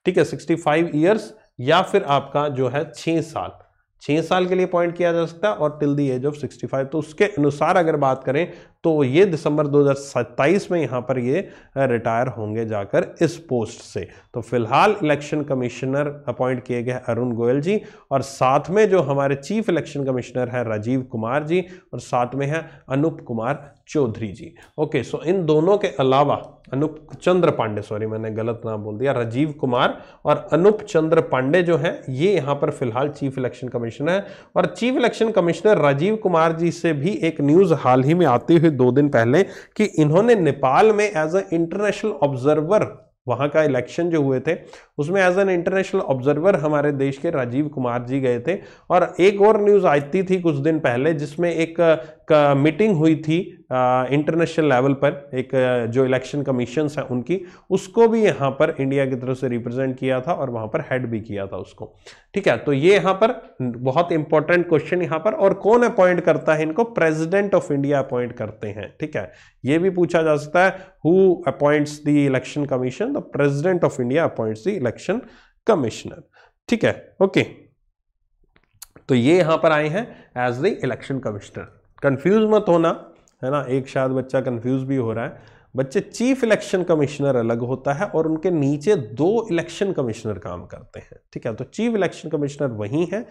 ठीक है सिक्सटी फाइव ईयर्स या फिर आपका जो है छः साल छः साल के लिए पॉइंट किया जा सकता है और टिल दी एज ऑफ 65 तो उसके अनुसार अगर बात करें तो ये दिसंबर 2027 में यहाँ पर ये रिटायर होंगे जाकर इस पोस्ट से तो फिलहाल इलेक्शन कमिश्नर अपॉइंट किए गए अरुण गोयल जी और साथ में जो हमारे चीफ इलेक्शन कमिश्नर हैं राजीव कुमार जी और साथ में हैं अनूप कुमार चौधरी जी ओके सो इन दोनों के अलावा अनुप चंद्र पांडे सॉरी मैंने गलत नाम बोल दिया राजीव कुमार और अनुप चंद्र पांडे जो हैं ये यहाँ पर फिलहाल चीफ इलेक्शन कमिश्नर हैं और chief election commissioner Rajiv Kumar ji से भी एक न्यूज़ हाल ही में आती हुई दो दिन पहले कि इन्होंने नेपाल में एज अ इंटरनेशनल ऑब्जर्वर वहाँ का इलेक्शन जो हुए थे उसमें एज एन इंटरनेशनल ऑब्जर्वर हमारे देश के राजीव कुमार जी गए थे और एक और न्यूज़ आती थी कुछ दिन पहले जिसमें एक मीटिंग हुई थी इंटरनेशनल लेवल पर एक जो इलेक्शन कमीशन है उनकी उसको भी यहाँ पर इंडिया की तरफ से रिप्रेजेंट किया था और वहाँ पर हेड भी किया था उसको ठीक है तो ये यहाँ पर बहुत इंपॉर्टेंट क्वेश्चन यहाँ पर और कौन अपॉइंट करता है इनको प्रेसिडेंट ऑफ इंडिया अपॉइंट करते हैं ठीक है ये भी पूछा जा सकता है who appoints the election commission the president of India appoints the election commissioner ठीक है ओके तो ये यहां पर आए हैं as the election commissioner confuse मत होना है ना एक शायद बच्चा कंफ्यूज भी हो रहा है बच्चे चीफ इलेक्शन कमिश्नर अलग होता है और उनके नीचे दो इलेक्शन कमिश्नर काम करते हैं ठीक है तो चीफ इलेक्शन कमिश्नर वही हैं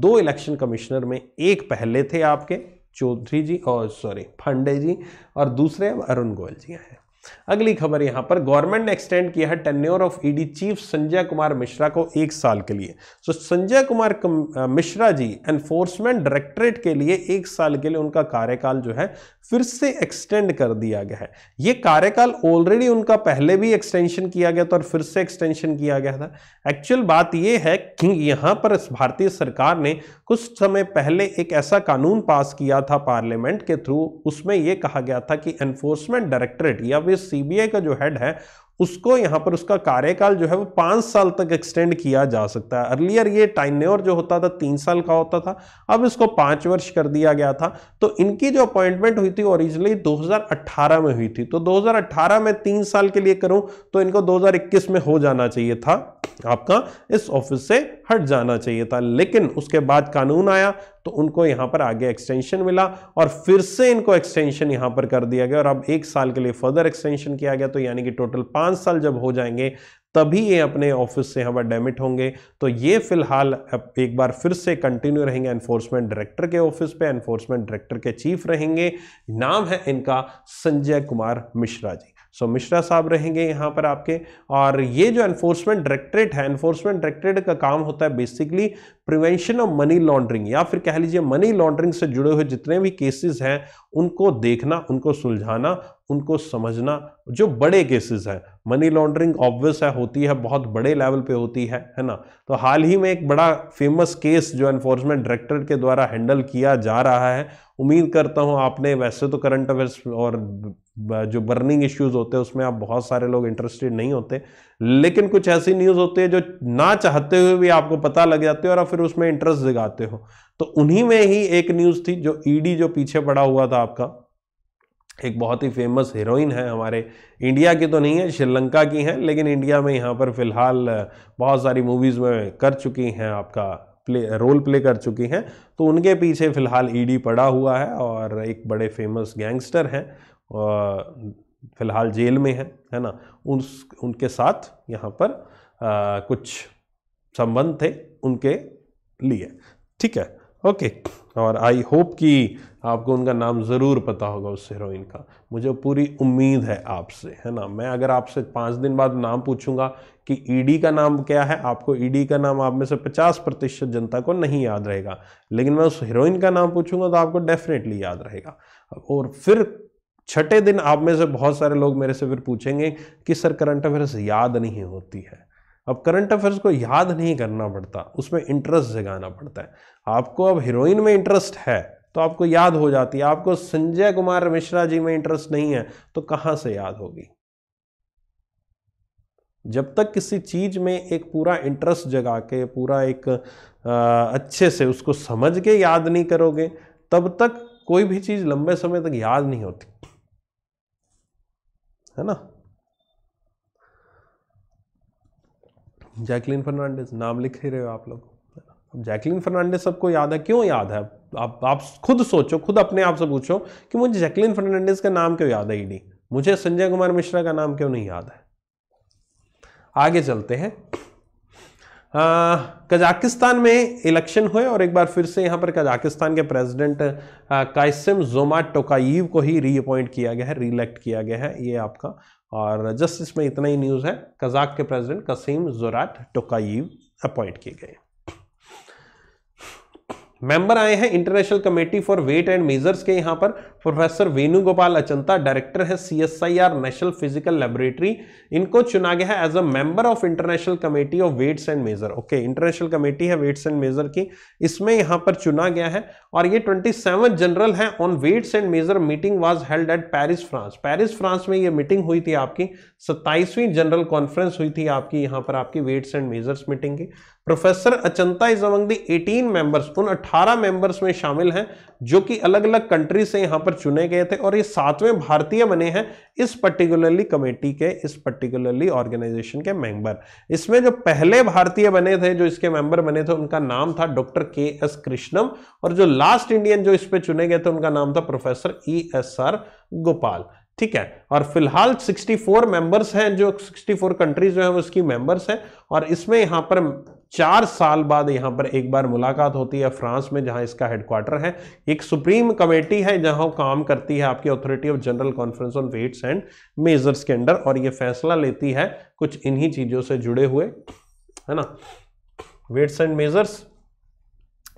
दो इलेक्शन कमिश्नर में एक पहले थे आपके चौधरी जी और सॉरी फंडे जी और दूसरे अब अरुण गोयल जी हैं अगली खबर यहां पर गवर्नमेंट ने एक्सटेंड किया है tenure of ED chief Sanjay Kumar Mishra को एक साल के लिए so so, Sanjay Kumar Mishra ji enforcement directorate के लिए एक साल के लिए उनका कार्यकाल जो है फिर से एक्सटेंड कर दिया गया है ये कार्यकाल ऑलरेडी उनका पहले भी एक्सटेंशन किया गया था और फिर से एक्सटेंशन किया गया था एक्चुअल बात यह है कि यहां पर भारतीय सरकार ने कुछ समय पहले एक ऐसा कानून पास किया था पार्लियामेंट के थ्रू उसमें यह कहा गया था कि एनफोर्समेंट डायरेक्टरेट या फिर सीबीआई का जो हेड है उसको यहाँ पर उसका कार्यकाल जो है वो पाँच साल तक एक्सटेंड किया जा सकता है अर्लियर ये टाइन्योर जो होता था तीन साल का होता था अब इसको पाँच वर्ष कर दिया गया था तो इनकी जो अपॉइंटमेंट हुई थी ओरिजिनली 2018 में हुई थी तो 2018 में तीन साल के लिए करूँ तो इनको 2021 में हो जाना चाहिए था आपका इस ऑफिस से हट जाना चाहिए था लेकिन उसके बाद कानून आया तो उनको यहां पर आगे एक्सटेंशन मिला और फिर से इनको एक्सटेंशन यहां पर कर दिया गया और अब एक साल के लिए फर्दर एक्सटेंशन किया गया तो यानी कि टोटल पांच साल जब हो जाएंगे तभी ये अपने ऑफिस से यहाँ पर डेमिट होंगे तो ये फिलहाल एक बार फिर से कंटिन्यू रहेंगे एनफोर्समेंट डायरेक्टर के ऑफिस पे एनफोर्समेंट डायरेक्टर के चीफ रहेंगे नाम है इनका संजय कुमार मिश्रा जी सो मिश्रा साहब रहेंगे यहाँ पर आपके और ये जो एनफोर्समेंट डायरेक्टरेट है एनफोर्समेंट डायरेक्टरेट का काम होता है basically prevention of money laundering या फिर कह लीजिए मनी लॉन्ड्रिंग से जुड़े हुए जितने भी केसेस हैं उनको देखना उनको सुलझाना उनको समझना जो बड़े केसेस हैं मनी लॉन्ड्रिंग ऑब्वियस है होती है बहुत बड़े लेवल पे होती है है ना तो हाल ही में एक बड़ा फेमस केस जो एनफोर्समेंट डायरेक्टर के द्वारा हैंडल किया जा रहा है उम्मीद करता हूँ आपने वैसे तो करंट अफेयर्स और जो बर्निंग इश्यूज होते हैं उसमें आप बहुत सारे लोग इंटरेस्टेड नहीं होते लेकिन कुछ ऐसी न्यूज़ होती है जो ना चाहते हुए भी आपको पता लग जाती है और आप फिर उसमें इंटरेस्ट जगाते हो तो उन्हीं में ही एक न्यूज़ थी जो ईडी e जो पीछे पड़ा हुआ था आपका एक बहुत ही फेमस हीरोइन है हमारे इंडिया की तो नहीं है श्रीलंका की हैं लेकिन इंडिया में यहाँ पर फिलहाल बहुत सारी मूवीज़ में कर चुकी हैं आपका प्ले रोल प्ले कर चुकी हैं तो उनके पीछे फ़िलहाल ईडी e पड़ा हुआ है और एक बड़े फेमस गैंगस्टर हैं फ़िलहाल जेल में है है ना उन उनके साथ यहाँ पर आ, कुछ संबंध थे उनके लिए ठीक है ओके और आई होप कि आपको उनका नाम ज़रूर पता होगा उस हीरोइन का मुझे पूरी उम्मीद है आपसे है ना मैं अगर आपसे पाँच दिन बाद नाम पूछूंगा कि ईडी e का नाम क्या है आपको ईडी e का नाम आप में से पचास प्रतिशत जनता को नहीं याद रहेगा लेकिन मैं उस हीरोइन का नाम पूछूंगा तो आपको डेफिनेटली याद रहेगा और फिर छठे दिन आप में से बहुत सारे लोग मेरे से फिर पूछेंगे कि सर करंट अफेयर्स याद नहीं होती है अब करंट अफेयर्स को याद नहीं करना पड़ता उसमें इंटरेस्ट जगाना पड़ता है आपको अब हीरोइन में इंटरेस्ट है तो आपको याद हो जाती है आपको संजय कुमार मिश्रा जी में इंटरेस्ट नहीं है तो कहाँ से याद होगी जब तक किसी चीज़ में एक पूरा इंटरेस्ट जगा के पूरा एक आ, अच्छे से उसको समझ के याद नहीं करोगे तब तक कोई भी चीज़ लंबे समय तक याद नहीं होती है ना जैकलिन फर्नांडिस नाम लिख ही रहे हो आप लोग अब जैकलिन फर्नांडिस सबको याद है क्यों याद है आप आप खुद सोचो खुद अपने आप से पूछो कि मुझे जैकलिन फर्नांडिस का नाम क्यों याद है ईडी मुझे संजय कुमार मिश्रा का नाम क्यों नहीं याद है आगे चलते हैं कजाकिस्तान में इलेक्शन हुए और एक बार फिर से यहाँ पर कजाकिस्तान के प्रेसिडेंट कासिम जोमा टोकाईव को ही रीअपॉइंट किया गया है रीलेक्ट किया गया है ये आपका और जस्ट इसमें इतना ही न्यूज़ है कजाक के president Kassym Jomart Tokayev appoint किए गए हैं मेंबर आए हैं international committee for weight and measures के यहाँ पर प्रोफेसर वेणुगोपाल अचंता डायरेक्टर है सीएसआईआर नेशनल फिजिकल लेबोरेटरी इनको चुना गया है as a member of international committee of weights and measure okay international committee है वेट्स एंड मेजर की इसमें यहाँ पर चुना गया है और ये ट्वेंटी जनरल है on weights and measure meeting was held at Paris France Paris France में ये मीटिंग हुई थी आपकी सत्ताईसवीं जनरल कॉन्फ्रेंस हुई थी आपकी यहाँ पर आपकी वेट्स एंड मेजर्स मीटिंग की professor Achanta is among the 18 members उन 18 मेंबर्स में शामिल हैं जो कि अलग अलग कंट्री से यहाँ पर चुने गए थे और ये सातवें भारतीय बने हैं इस पर्टिकुलरली कमेटी के इस पर्टिकुलरली ऑर्गेनाइजेशन के मेंबर इसमें जो पहले भारतीय बने थे जो इसके मेंबर बने थे उनका नाम था डॉक्टर के एस कृष्णम और जो लास्ट इंडियन जो इस पर चुने गए थे उनका नाम था professor E S R Gopal ठीक है और फिलहाल 64 मेंबर्स हैं जो 64 कंट्रीज जो है उसकी मेंबर्स हैं और इसमें यहाँ पर चार साल बाद यहां पर एक बार मुलाकात होती है फ्रांस में जहां इसका हेडक्वार्टर है एक सुप्रीम कमेटी है जहां काम करती है आपकी authority of general conference on weights and measures के अंडर और ये फैसला लेती है कुछ इन्हीं चीज़ों से जुड़े हुए है ना वेट्स एंड मेजर्स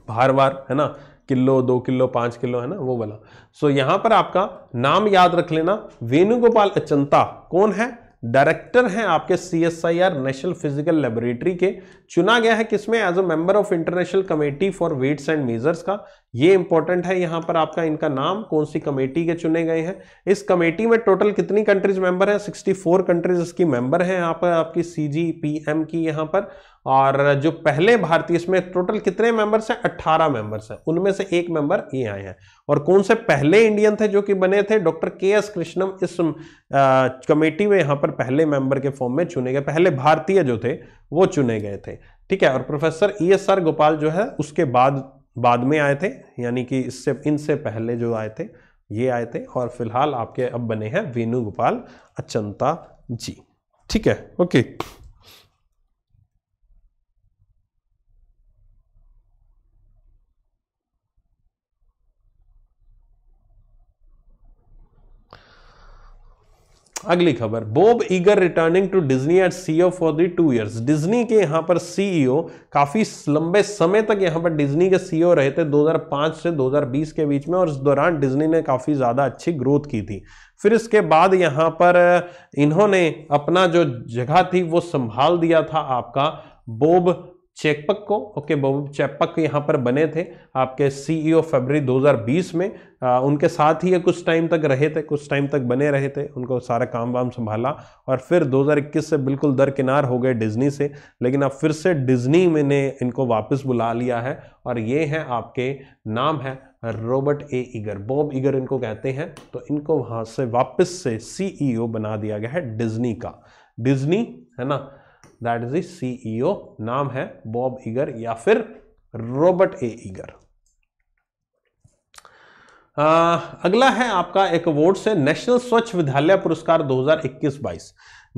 बार बार है ना किलो दो किलो पांच किलो है ना वो वाला सो so, यहां पर आपका नाम याद रख लेना वेणुगोपाल अचंता कौन है डायरेक्टर हैं आपके C S I R national physical laboratory के चुना गया है किसमें as a member of international committee for weights and measures का ये इंपॉर्टेंट है यहां पर आपका इनका नाम कौन सी कमेटी के चुने गए हैं इस कमेटी में टोटल कितनी कंट्रीज मेंबर हैं 64 कंट्रीज इसकी मेंबर हैं यहाँ पर आपकी सी जी पी एम की यहां पर और जो पहले भारतीय इसमें टोटल कितने मेंबर्स हैं अट्ठारह मेंबर्स हैं उनमें से एक मेंबर ये आए हैं और कौन से पहले इंडियन थे जो कि बने थे डॉक्टर के एस कृष्णम इस कमेटी में यहाँ पर पहले मेंबर के फॉर्म में चुने गए पहले भारतीय जो थे वो चुने गए थे ठीक है और professor E S R Gopal जो है उसके बाद बाद में आए थे यानी कि इससे इनसे पहले जो आए थे ये आए थे और फिलहाल आपके अब बने हैं वेणुगोपाल अचंता जी ठीक है ओके अगली खबर Bob Iger returning to Disney at CEO for the two years Disney के यहाँ पर सीईओ e काफ़ी लंबे समय तक यहाँ पर डिज्नी के सीईओ e रहे थे 2005 से 2020 के बीच में और इस दौरान डिज्नी ने काफ़ी ज़्यादा अच्छी ग्रोथ की थी फिर इसके बाद यहाँ पर इन्होंने अपना जो जगह थी वो संभाल दिया था आपका बोब चेकपक को ओके बॉब चेकपक यहाँ पर बने थे आपके सीईओ e फरवरी 2020 में आ, उनके साथ ही ये कुछ टाइम तक रहे थे कुछ टाइम तक बने रहे थे उनको सारा काम वाम संभाला और फिर 2021 से बिल्कुल दरकिनार हो गए डिज्नी से लेकिन अब फिर से डिज्नी में ने इनको वापस बुला लिया है और ये हैं आपके नाम है Robert A Iger Bob Iger इनको कहते हैं तो इनको वहाँ से वापस से सी e बना दिया गया है डिज्नी का डिज्नी है ना दैट इज सीईओ नाम है बॉब ईगर या फिर रॉबर्ट ए ईगर अगला है आपका एक अवार्ड से नेशनल स्वच्छ विद्यालय पुरस्कार 2021-22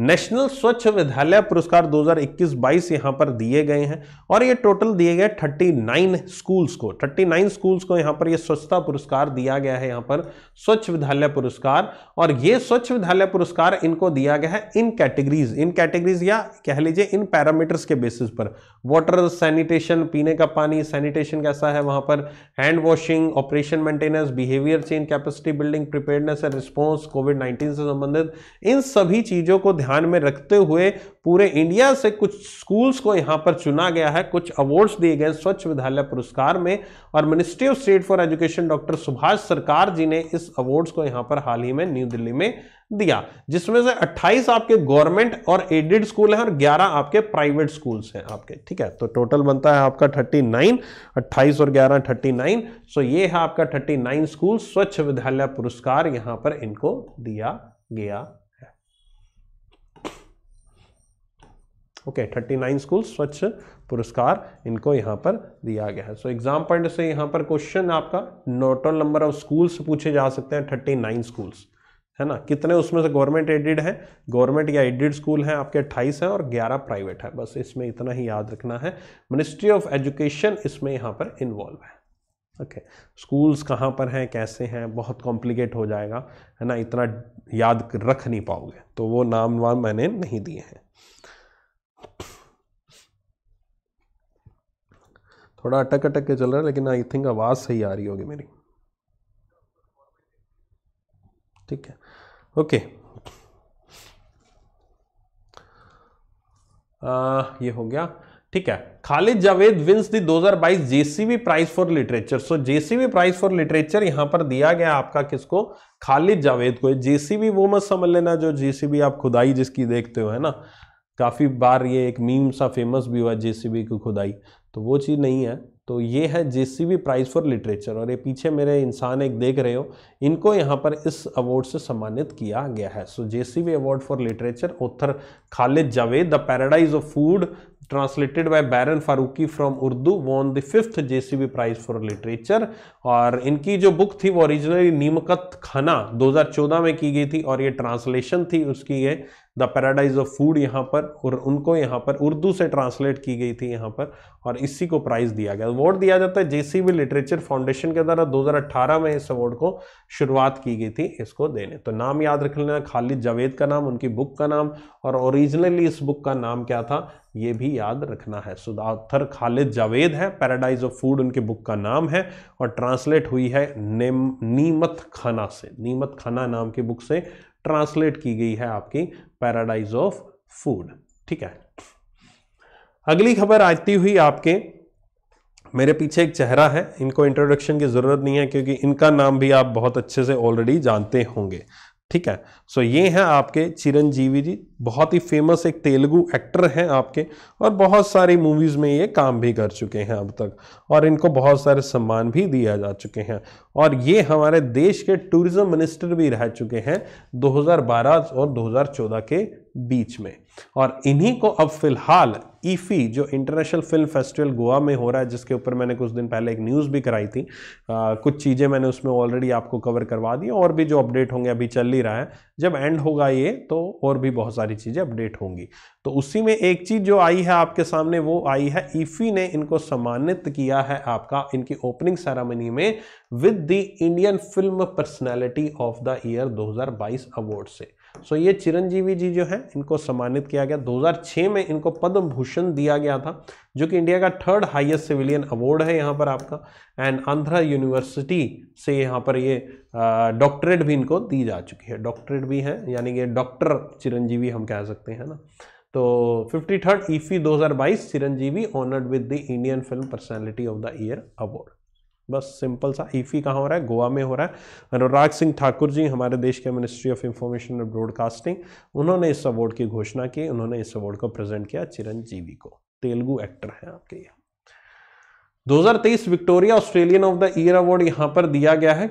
नेशनल स्वच्छ विद्यालय पुरस्कार 2021-22 यहां पर दिए गए हैं और ये टोटल दिए गए 39 स्कूल्स को 39 स्कूल्स को यहां पर ये स्वच्छता पुरस्कार दिया गया है यहां पर स्वच्छ विद्यालय पुरस्कार और ये स्वच्छ विद्यालय पुरस्कार इनको दिया गया है इन कैटेगरीज इन कैटेगरीज या कह लीजिए इन पैरामीटर्स के बेसिस पर वाटर सैनिटेशन पीने का पानी सैनिटेशन कैसा है वहां पर hand washing operation maintenance behaviour change capacity building preparedness and response COVID nineteen से संबंधित इन सभी चीजों को ध्यान ध्यान में रखते हुए पूरे इंडिया से कुछ स्कूल्स को यहाँ पर चुना गया है कुछ अवार्ड्स दिए गए स्वच्छ विद्यालय पुरस्कार में और ministry of state for education doctor Subhash Sarkar ji ने इस अवार्ड्स को यहाँ पर हाल ही में न्यू दिल्ली में दिया जिसमें से 28 आपके गवर्नमेंट और एडेड स्कूल हैं और 11 आपके प्राइवेट स्कूल्स हैं आपके ठीक है तो टोटल बनता है आपका 39 28 और 11 39 सो ये है आपका 39 स्कूल स्वच्छ विद्यालय पुरस्कार यहां पर इनको दिया गया ओके थर्टी नाइन स्कूल स्वच्छ पुरस्कार इनको यहाँ पर दिया गया है सो एग्जाम पॉइंट से यहाँ पर क्वेश्चन आपका टोटल नंबर ऑफ स्कूल्स पूछे जा सकते हैं थर्टी नाइन स्कूल्स है ना कितने उसमें से गवर्नमेंट एडिड है गवर्नमेंट या एडिड स्कूल हैं आपके अट्ठाईस हैं और ग्यारह प्राइवेट है बस इसमें इतना ही याद रखना है मिनिस्ट्री ऑफ एजुकेशन इसमें यहाँ पर इन्वॉल्व है ओके स्कूल्स कहाँ पर हैं कैसे हैं बहुत कॉम्प्लिकेट हो जाएगा है ना इतना याद रख नहीं पाओगे तो वो नाम वाम मैंने नहीं दिए हैं थोड़ा अटक अटक के चल रहा है लेकिन आई थिंक आवाज़ सही आ रही होगी मेरी ठीक है ओके आ, ये हो गया ठीक है Khalid Jawed wins the 2022 JCB prize for literature so JCB prize for literature यहां पर दिया गया आपका किसको खालिद जावेद को जेसीबी वो मत समझ लेना जो जेसीबी आप खुदाई जिसकी देखते हो है ना काफ़ी बार ये एक मीम सा फेमस भी हुआ जेसीबी की खुदाई तो वो चीज़ नहीं है तो ये है J C B prize for literature और ये पीछे मेरे इंसान एक देख रहे हो इनको यहाँ पर इस अवार्ड से सम्मानित किया गया है so J C B award for literature author Khalid Jawed the paradise of food translated by Baran Farooqi from Urdu won the fifth J C B prize for literature और इनकी जो बुक थी वो ओरिजिनली नीमकत खाना 2014 में की गई थी और ये ट्रांसलेशन थी उसकी ये द पैराडाइज ऑफ फूड यहाँ पर और उनको यहाँ पर उर्दू से ट्रांसलेट की गई थी यहाँ पर और इसी को प्राइज़ दिया गया अवार्ड दिया जाता है जेसीबी लिटरेचर फाउंडेशन के द्वारा 2018 में इस अवार्ड को शुरुआत की गई थी इसको देने तो नाम याद रख लेना खालिद जावेद का नाम उनकी बुक का नाम और ओरिजिनली इस बुक का नाम क्या था ये भी याद रखना है सुधाथर खालिद जावेद है पैराडाइज ऑफ फूड उनकी बुक का नाम है और ट्रांसलेट हुई है नीमत खाना से नीमत खाना नाम की बुक से ट्रांसलेट की गई है आपकी पैराडाइज ऑफ फूड ठीक है अगली खबर आती हुई आपके मेरे पीछे एक चेहरा है इनको इंट्रोडक्शन की ज़रूरत नहीं है क्योंकि इनका नाम भी आप बहुत अच्छे से ऑलरेडी जानते होंगे ठीक है सो ये हैं आपके चिरंजीवी जी बहुत ही फेमस एक तेलुगु एक्टर हैं आपके और बहुत सारी मूवीज़ में ये काम भी कर चुके हैं अब तक और इनको बहुत सारे सम्मान भी दिया जा चुके हैं और ये हमारे देश के टूरिज़्म मिनिस्टर भी रह चुके हैं 2012 और 2014 के बीच में और इन्हीं को अब फिलहाल ईफी जो इंटरनेशनल फिल्म फेस्टिवल गोवा में हो रहा है जिसके ऊपर मैंने कुछ दिन पहले एक न्यूज़ भी कराई थी आ, कुछ चीज़ें मैंने उसमें ऑलरेडी आपको कवर करवा दी और भी जो अपडेट होंगे अभी चल ही रहा है जब एंड होगा ये तो और भी बहुत सारी चीज़ें अपडेट होंगी तो उसी में एक चीज़ जो आई है आपके सामने वो आई है ईफी ने इनको सम्मानित किया है आपका इनकी ओपनिंग सेरामनी में with the Indian film personality of the year दो अवार्ड से सो ये चिरंजीवी जी जो हैं इनको सम्मानित किया गया 2006 में इनको पद्म भूषण दिया गया था जो कि इंडिया का थर्ड हाईएस्ट सिविलियन अवार्ड है यहाँ पर आपका एंड आंध्रा यूनिवर्सिटी से यहाँ पर ये डॉक्टरेट भी इनको दी जा चुकी है डॉक्टरेट भी है यानी कि डॉक्टर चिरंजीवी हम कह सकते हैं ना तो फिफ्टी थर्ड ईफी दो Chiranjeevi honoured with the Indian film personality of the year award बस सिंपल सा ईफी कहाँ हो रहा है गोवा में हो रहा है अनुराग सिंह ठाकुर जी हमारे देश के मिनिस्ट्री ऑफ इंफॉर्मेशन और ब्रॉडकास्टिंग उन्होंने इस अवार्ड की घोषणा की उन्होंने इस अवार्ड को प्रेजेंट किया चिरंजीवी को तेलुगु एक्टर हैं आपके ये 2023 Victoria Australian of the year award यहाँ पर दिया गया है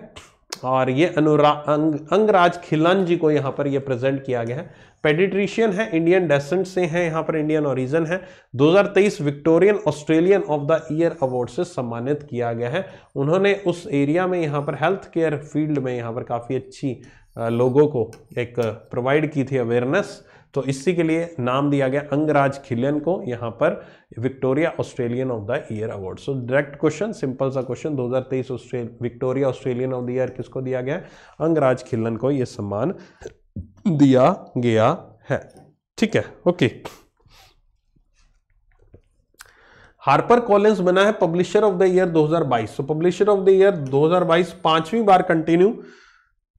और ये अनुरा अंग, अंगराज खिलान जी को यहाँ पर ये प्रेजेंट किया गया है पेडिट्रिशियन है इंडियन डेसेंट से हैं यहाँ पर इंडियन ओरिजन है 2023 Victorian Australian of the year award से सम्मानित किया गया है उन्होंने उस एरिया में यहाँ पर हेल्थ केयर फील्ड में यहाँ पर काफ़ी अच्छी लोगों को एक प्रोवाइड की थी अवेयरनेस तो इसी के लिए नाम दिया गया अंगराज खिलियन को यहां पर Victoria Australian of the year award so direct question simple सा क्वेश्चन 2023 हजार Victoria Australian of the year किसको दिया गया अंगराज खिलन को यह सम्मान दिया गया है ठीक है ओके हार्पर कॉलेंस बना है publisher of the year 2022 so publisher of the year 2022 पांचवी बार कंटिन्यू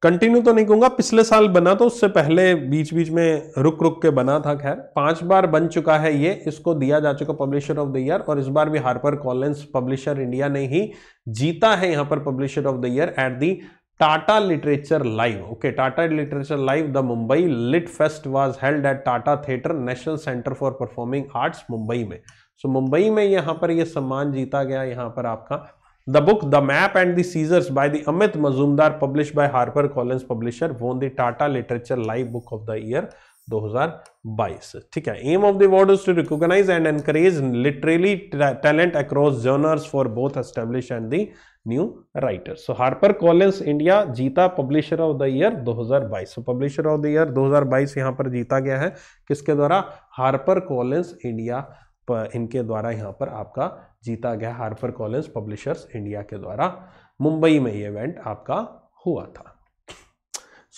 कंटिन्यू तो नहीं कहूंगा पिछले साल बना तो उससे पहले बीच बीच में रुक रुक के बना था खैर पांच बार बन चुका है ये इसको दिया जा चुका पब्लिशर ऑफ द ईयर और इस बार भी हार्पर कॉलेंस पब्लिशर इंडिया ने ही जीता है यहां पर publisher of the year at the Tata literature live okay Tata literature live the Mumbai lit fest was held at Tata theatre national centre for performing arts Mumbai में so so, Mumbai में यहाँ पर यह सम्मान जीता गया यहाँ पर आपका the book the map and scissors by the Amit Majumdar publish by Harper Collins publisher won the Tata literature live book of the year 2022 ठीक है aim of the award is to recognise and encourage literary talent across genres for both establish and the new writer so Harper Collins India जीता publisher of the year 2022 so publisher of the year 2022 यहां पर जीता गया है किसके द्वारा Harper Collins India इनके द्वारा यहाँ पर आपका जीता गया हार्पर कॉलेज पब्लिशर्स इंडिया के द्वारा मुंबई में ये इवेंट आपका हुआ था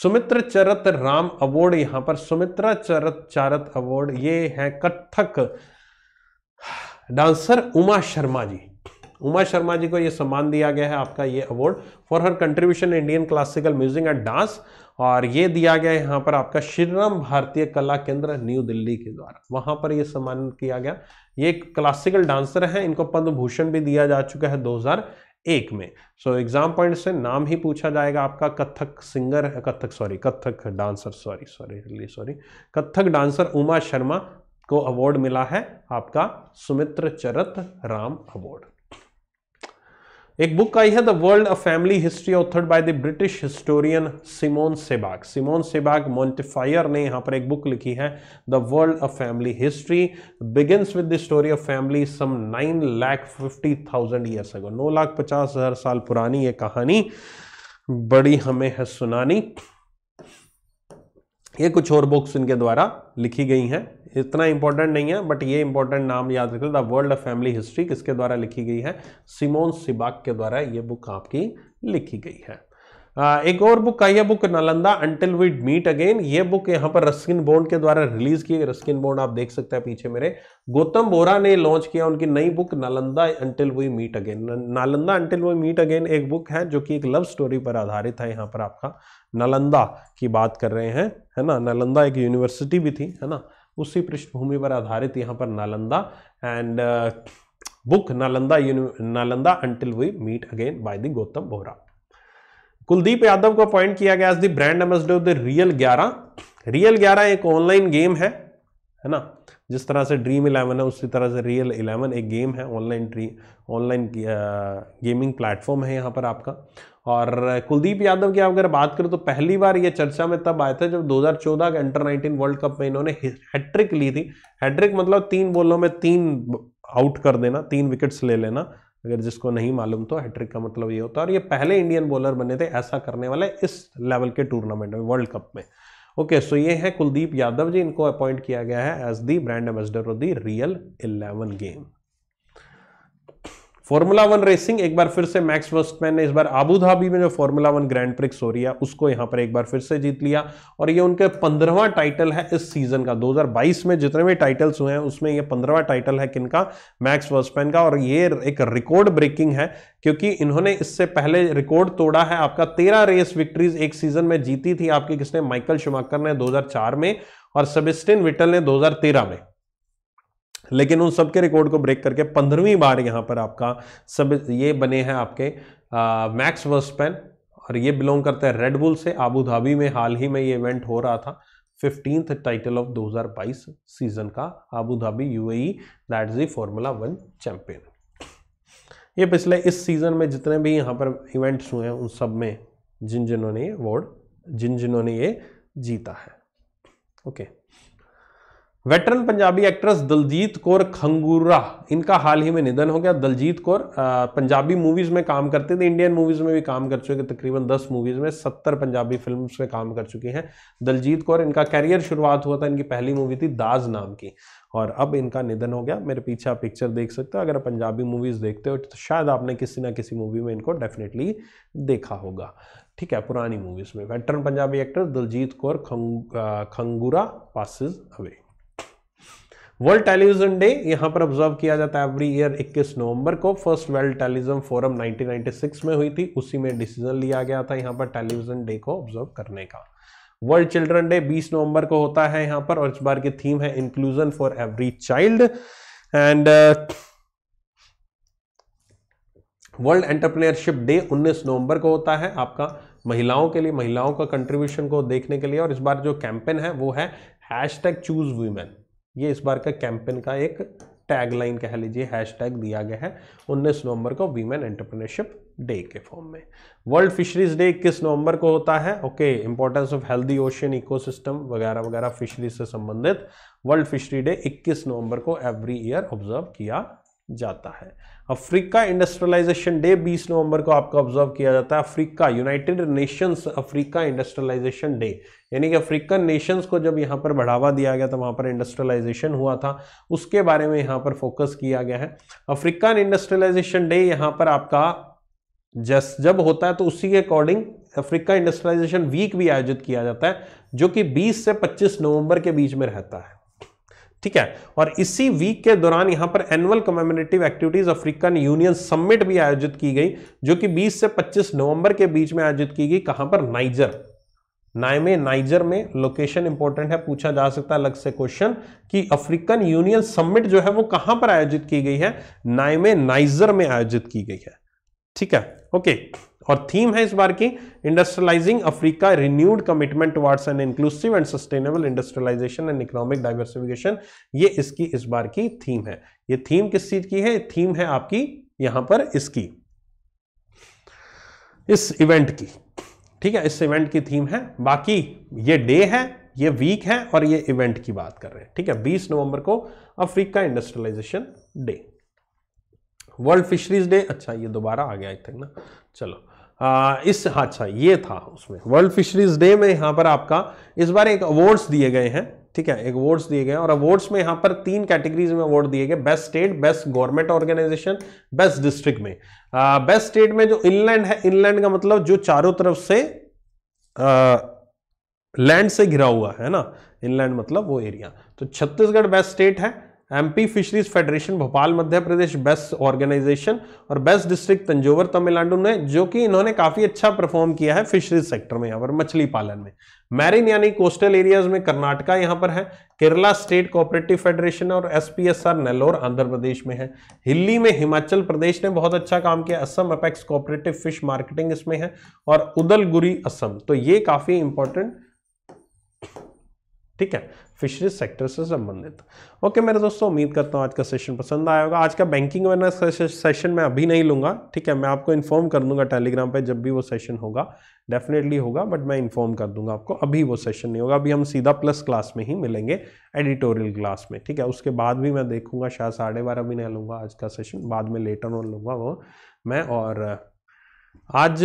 सुमित्र चरत राम अवार्ड यहां पर सुमित्रा चरत चारत अवार्ड ये है कथक डांसर उमा शर्मा जी उमा शर्मा जी को ये सम्मान दिया गया है आपका ये award for her contribution Indian classical music and dance और ये दिया गया है यहाँ पर आपका श्रीराम भारतीय कला केंद्र न्यू दिल्ली के द्वारा वहाँ पर ये सम्मान किया गया ये क्लासिकल डांसर हैं इनको पद्म भूषण भी दिया जा चुका है 2001 में सो so, एग्जाम पॉइंट से नाम ही पूछा जाएगा आपका Kathak singer Kathak sorry Kathak dancer sorry sorry sorry Kathak dancer Uma Sharma को अवार्ड मिला है आपका सुमित्र चरत राम अवार्ड एक बुक आई है the world a family history authored by the British historian Simon Sebag Simon Sebag Montefiore ने यहाँ पर एक बुक लिखी है the world a family history begins with the story of family some nine lakh fifty thousand years अगो नौ लाख पचास हजार साल पुरानी ये कहानी बड़ी हमें है सुनानी ये कुछ और बुक्स इनके द्वारा लिखी गई हैं इतना इंपॉर्टेंट नहीं है बट ये इंपॉर्टेंट नाम याद रख the world of family history किसके द्वारा लिखी गई है सिमोन सिबाक के द्वारा ये बुक आपकी लिखी गई है एक और बुक आई है book Nalanda until we'd meet again ये बुक यहाँ पर रस्किन बोर्ड के द्वारा रिलीज की गई रस्किन बोर्ड आप देख सकते हैं पीछे मेरे गौतम बोरा ने लॉन्च किया उनकी नई book Nalanda until we meet again Nalanda until we meet again एक बुक है जो कि एक लव स्टोरी पर आधारित है यहाँ पर आपका नालंदा की बात कर रहे हैं है ना नालंदा एक यूनिवर्सिटी भी थी है ना उसी पृष्ठभूमि पर आधारित यहाँ पर Nalanda and book Nalanda Nalanda until we meet again by the Gautam Bohra Kuldeep Yadav को अपॉइंट किया गया as the brand ambassador of the real ग्यारह रियल ग्यारह एक ऑनलाइन गेम है है ना जिस तरह से ड्रीम इलेवन है उसी तरह से रियल इलेवन एक गेम है ऑनलाइन ऑनलाइन गेमिंग प्लेटफॉर्म है यहाँ पर आपका और कुलदीप यादव की अगर बात करें तो पहली बार ये चर्चा में तब आया था जब 2014 के अंडर 19 वर्ल्ड कप में इन्होंने हैट्रिक ली थी हैट्रिक मतलब तीन बॉलों में तीन आउट कर देना तीन विकेट्स ले लेना अगर जिसको नहीं मालूम तो हैट्रिक का मतलब ये होता है और ये पहले इंडियन बॉलर बने थे ऐसा करने वाले इस लेवल के टूर्नामेंट में वर्ल्ड कप में ओके सो ये है कुलदीप यादव जी इनको अपॉइंट किया गया है as the brand ambassador of the real eleven game formula one racing एक बार फिर से मैक्स वर्स्टमैन ने इस बार आबू धाबी में जो फॉर्मूला वन ग्रैंड प्रिक्स हो रही है उसको यहां पर एक बार फिर से जीत लिया और ये उनके पंद्रहवा टाइटल है इस सीजन का 2022 में जितने भी टाइटल्स हुए हैं उसमें ये पंद्रहवा टाइटल है किनका मैक्स वर्स्टमैन का और ये एक रिकॉर्ड ब्रेकिंग है क्योंकि इन्होंने इससे पहले रिकॉर्ड तोड़ा है आपका तेरह रेस विक्ट्रीज एक सीजन में जीती थी आपके किसने माइकल शुमाकर ने दो में और सबिस्टिन विटल ने दो में लेकिन उन सबके रिकॉर्ड को ब्रेक करके पंद्रहवीं बार यहाँ पर आपका सब ये बने हैं आपके मैक्स वर्सपेन और ये बिलोंग करता है रेडबुल से आबू धाबी में हाल ही में ये इवेंट हो रहा था फिफ्टींथ टाइटल ऑफ 2022 सीजन का Abu Dhabi UAE that is the formula one champion ये पिछले इस सीज़न में जितने भी यहाँ पर इवेंट्स हुए हैं उन सब में जिन जिन्होंने ये अवॉर्ड जिन जिन्होंने ये जीता है okay okay. Veteran Punjabi actress Daljeet Kaur Khangura इनका हाल ही में निधन हो गया दलजीत कौर पंजाबी मूवीज में काम करते थे इंडियन मूवीज में भी काम कर चुके तकरीबन 10 मूवीज में 70 पंजाबी फिल्म्स में काम कर चुकी हैं दलजीत कौर इनका कैरियर शुरुआत हुआ था इनकी पहली मूवी थी दाज नाम की और अब इनका निधन हो गया मेरे पीछे आप पिक्चर देख सकते हो अगर आप पंजाबी मूवीज़ देखते हो तो शायद आपने किसी ना किसी मूवी में इनको डेफिनेटली देखा होगा ठीक है पुरानी मूवीज़ में veteran Punjabi actor Daljeet Kaur Khang Khangura passes away world television day यहाँ पर ऑब्जर्व किया जाता है एवरी ईयर 21 नवंबर को फर्स्ट वर्ल्ड टेलीविजन फोरम 1996 में हुई थी उसी में डिसीजन लिया गया था यहां पर टेलीविजन डे को ऑब्जर्व करने का वर्ल्ड चिल्ड्रन डे 20 नवंबर को होता है यहाँ पर और इस बार की थीम है inclusion for every child and world entrepreneurship day 19 नवंबर को होता है आपका महिलाओं के लिए महिलाओं का कंट्रीब्यूशन को देखने के लिए और इस बार जो कैंपेन है वो है हैश टैग चूज वुमेन ये इस बार का कैंपेन का एक टैग लाइन कह लीजिए हैश टैग दिया गया है 19 नवंबर को वीमेन एंटरप्रेन्योरशिप डे के फॉर्म में वर्ल्ड फिशरीज डे इक्कीस नवंबर को होता है okay importance of healthy ocean ecosystem वगैरह वगैरह फिशरीज से संबंधित वर्ल्ड फिशरी डे 21 नवंबर को एवरी ईयर ऑब्जर्व किया जाता है अफ्रीका इंडस्ट्रियलाइजेशन डे 20 नवंबर को आपका ऑब्जर्व किया जाता है Africa United Nations Africa industrialisation day यानी कि अफ्रीकन नेशंस को जब यहाँ पर बढ़ावा दिया गया था तो वहाँ पर इंडस्ट्रियलाइजेशन हुआ था उसके बारे में यहाँ पर फोकस किया गया है अफ्रीकन इंडस्ट्रियलाइजेशन डे यहाँ पर आपका जस जब होता है तो उसी के अकॉर्डिंग अफ्रीका इंडस्ट्रियलाइजेशन वीक भी आयोजित किया जाता है जो कि 20 से 25 नवंबर के बीच में रहता है ठीक है और इसी वीक के दौरान यहां पर annual commemorative activities African union summit भी आयोजित की गई जो कि 20 से 25 नवंबर के बीच में आयोजित की गई कहां पर नाइजर नाइमे नाइजर में लोकेशन इंपॉर्टेंट है पूछा जा सकता है अलग से क्वेश्चन कि अफ्रीकन यूनियन समिट जो है वो कहां पर आयोजित की गई है नाइमे नाइजर में आयोजित की गई है ठीक है ओके और थीम है इस बार की industrializing Africa renewed commitment towards an inclusive and sustainable industrialization and economic diversification ये इसकी इस बार की थीम है ये थीम किस चीज की है थीम है आपकी यहां पर इसकी इस इवेंट की ठीक है इस इवेंट की थीम है बाकी ये डे है ये वीक है और ये इवेंट की बात कर रहे हैं ठीक है 20 नवंबर को Africa industrialisation day world fisheries day अच्छा ये दोबारा आ गया आई थिंक ना चलो इस हाँ, अच्छा ये था उसमें वर्ल्ड फिशरीज डे में यहाँ पर आपका इस बार एक अवार्ड्स दिए गए हैं ठीक है एक अवार्ड्स दिए गए और अवार्ड्स में यहाँ पर तीन कैटेगरीज में अवार्ड दिए गए best state best government organization best district में बेस्ट स्टेट में जो इनलैंड है इनलैंड का मतलब जो चारों तरफ से लैंड से घिरा हुआ है ना इनलैंड मतलब वो एरिया तो छत्तीसगढ़ बेस्ट स्टेट है MP fisheries federation Bhopal Madhya Pradesh best organization और बेस्ट डिस्ट्रिक्ट तंजोवर तमिलनाडु ने जो कि इन्होंने काफ़ी अच्छा परफॉर्म किया है फिशरीज सेक्टर में यहाँ पर मछली पालन में मैरिन यानी कोस्टल एरियाज में कर्नाटका यहाँ पर है केरला स्टेट कोऑपरेटिव फेडरेशन और S P S R Andhra Pradesh में है हिल्ली में हिमाचल प्रदेश ने बहुत अच्छा काम किया Assam apex cooperative fish marketing इसमें है और उदलगुरी असम तो ये काफ़ी इंपॉर्टेंट ठीक है फिशरीज सेक्टर से संबंधित ओके मेरे दोस्तों उम्मीद करता हूँ आज का सेशन पसंद आया होगा आज का बैंकिंग अवेयरनेस सेशन मैं अभी नहीं लूँगा ठीक है मैं आपको इन्फॉर्म कर दूंगा टेलीग्राम पे जब भी वो सेशन होगा डेफिनेटली होगा बट मैं इन्फॉर्म कर दूंगा आपको अभी वो सेशन नहीं होगा अभी हम सीधा प्लस क्लास में ही मिलेंगे एडिटोरियल क्लास में ठीक है उसके बाद भी मैं देखूंगा शायद साढ़े बारह भी नहीं लूँगा आज का सेशन बाद में लेटर ऑन लूँगा वो मैं और आज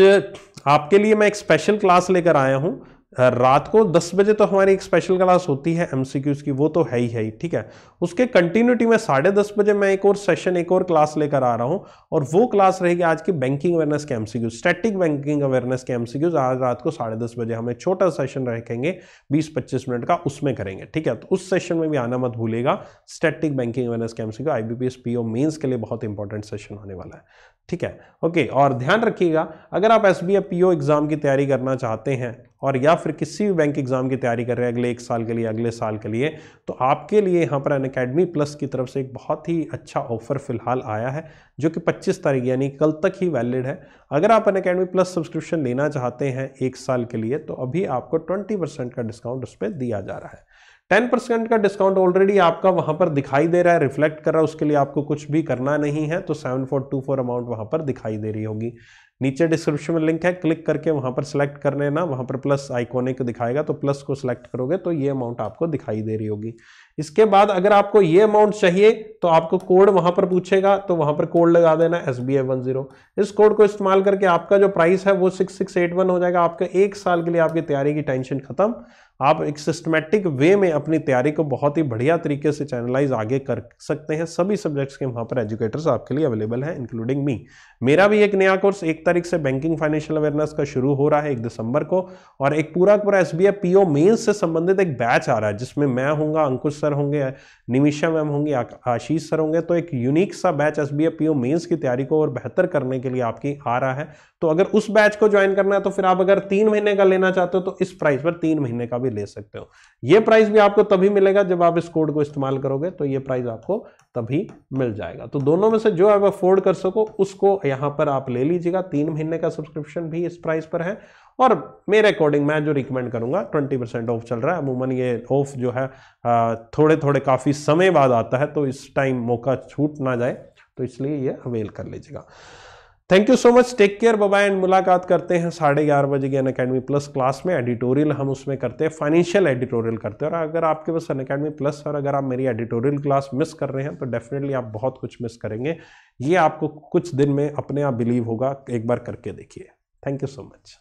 आपके लिए मैं एक स्पेशल क्लास लेकर आया हूँ रात को 10 बजे तो हमारी एक स्पेशल क्लास होती है एम की वो तो है ही है ही ठीक है उसके कंटिन्यूटी में साढ़े दस बजे मैं एक और सेशन एक और क्लास लेकर आ रहा हूँ और वो क्लास रहेगी आज की बैंकिंग अवेयरनेस के एमसीक्यूज स्टैटिक बैंकिंग अवेयरनेस के एमसीक्यूज आज रात को साढ़े दस बजे हमें छोटा सेशन रखेंगे बीस पच्चीस मिनट का उसमें करेंगे ठीक है तो उस सेशन में भी आना मत भूलेगा स्टैटिक बैंकिंग अवेयरनेस के एस पी ओ मेंस के लिए बहुत इंपॉर्टेंट सेशन होने वाला है ठीक है ओके और ध्यान रखिएगा अगर आप एस बी एग्जाम की तैयारी करना चाहते हैं और या फिर किसी भी बैंक एग्ज़ाम की तैयारी कर रहे हैं अगले एक साल के लिए अगले साल के लिए तो आपके लिए यहाँ पर अन अकेडमी प्लस की तरफ से एक बहुत ही अच्छा ऑफर फ़िलहाल आया है जो कि 25 तारीख यानी कल तक ही वैलिड है अगर आप अन अकेडमी प्लस सब्सक्रिप्शन लेना चाहते हैं एक साल के लिए तो अभी आपको ट्वेंटी का डिस्काउंट उस पर दिया जा रहा है टेन परसेंट का डिस्काउंट ऑलरेडी आपका वहां पर दिखाई दे रहा है रिफ्लेक्ट कर रहा है उसके लिए आपको कुछ भी करना नहीं है तो seven four two four amount वहां पर दिखाई दे रही होगी नीचे डिस्क्रिप्शन में लिंक है क्लिक करके वहां पर सिलेक्ट कर लेना वहां पर प्लस आइकोनिक दिखाएगा तो प्लस को सिलेक्ट करोगे तो ये अमाउंट आपको दिखाई दे रही होगी इसके बाद अगर आपको ये अमाउंट चाहिए तो आपको कोड वहां पर पूछेगा तो वहां पर कोड लगा देना एस बी वन जीरो इस कोड को इस्तेमाल करके आपका जो प्राइस है वो सिक्स सिक्स एट वन हो जाएगा आपके एक साल के लिए आपकी तैयारी की टेंशन खत्म आप एक सिस्टमेटिक वे में अपनी तैयारी को बहुत ही बढ़िया तरीके से चैनलाइज आगे कर सकते हैं सभी सब्जेक्ट्स के वहाँ पर एजुकेटर्स आपके लिए अवेलेबल हैं इंक्लूडिंग मी मेरा भी एक नया कोर्स एक तारीख से बैंकिंग फाइनेंशियल अवेयरनेस का शुरू हो रहा है एक दिसंबर को और एक पूरा पूरा एस बी पीओ मेन्स से संबंधित एक बैच आ रहा है जिसमें मैं होंगे अंकुश सर होंगे निमिषा मैम होंगी आशीष सर होंगे तो एक यूनिक सा batch S B PO mains की तैयारी को और बेहतर करने के लिए आपकी आ रहा है तो अगर उस बैच को ज्वाइन करना है तो फिर आप अगर तीन महीने का लेना चाहते हो तो इस प्राइस पर तीन महीने का भी भी ले सकते हो ये प्राइस भी आपको तभी मिलेगा जब आप इस कोड को इस्तेमाल करोगे तो ये प्राइस आपको तभी मिल जाएगा तो दोनों में से जो आप अफोर्ड कर सको उसको यहाँ पर आप ले लीजिएगा तीन महीने का सब्सक्रिप्शन भी इस प्राइस पर है और मेरे अकॉर्डिंग मैं जो रिकमेंड करूंगा 20 परसेंट ऑफ चल रहा है अमूमन ये ऑफ जो है थोड़े थोड़े काफ़ी समय बाद आता है तो इस टाइम मौका छूट ना जाए तो इसलिए ये अवेल कर लीजिएगा thank you so much take care bye and मुलाकात करते हैं साढ़े ग्यारह बजे की अन अकेडमी प्लस क्लास में एडिटोरियल हम उसमें करते हैं फाइनेंशियल एडिटोरियल करते हैं और अगर आपके पास अन अकेडमी प्लस और अगर आप मेरी एडिटोरियल क्लास मिस कर रहे हैं तो डेफिनेटली आप बहुत कुछ मिस करेंगे ये आपको कुछ दिन में अपने आप बिलीव होगा एक बार करके देखिए थैंक यू सो मच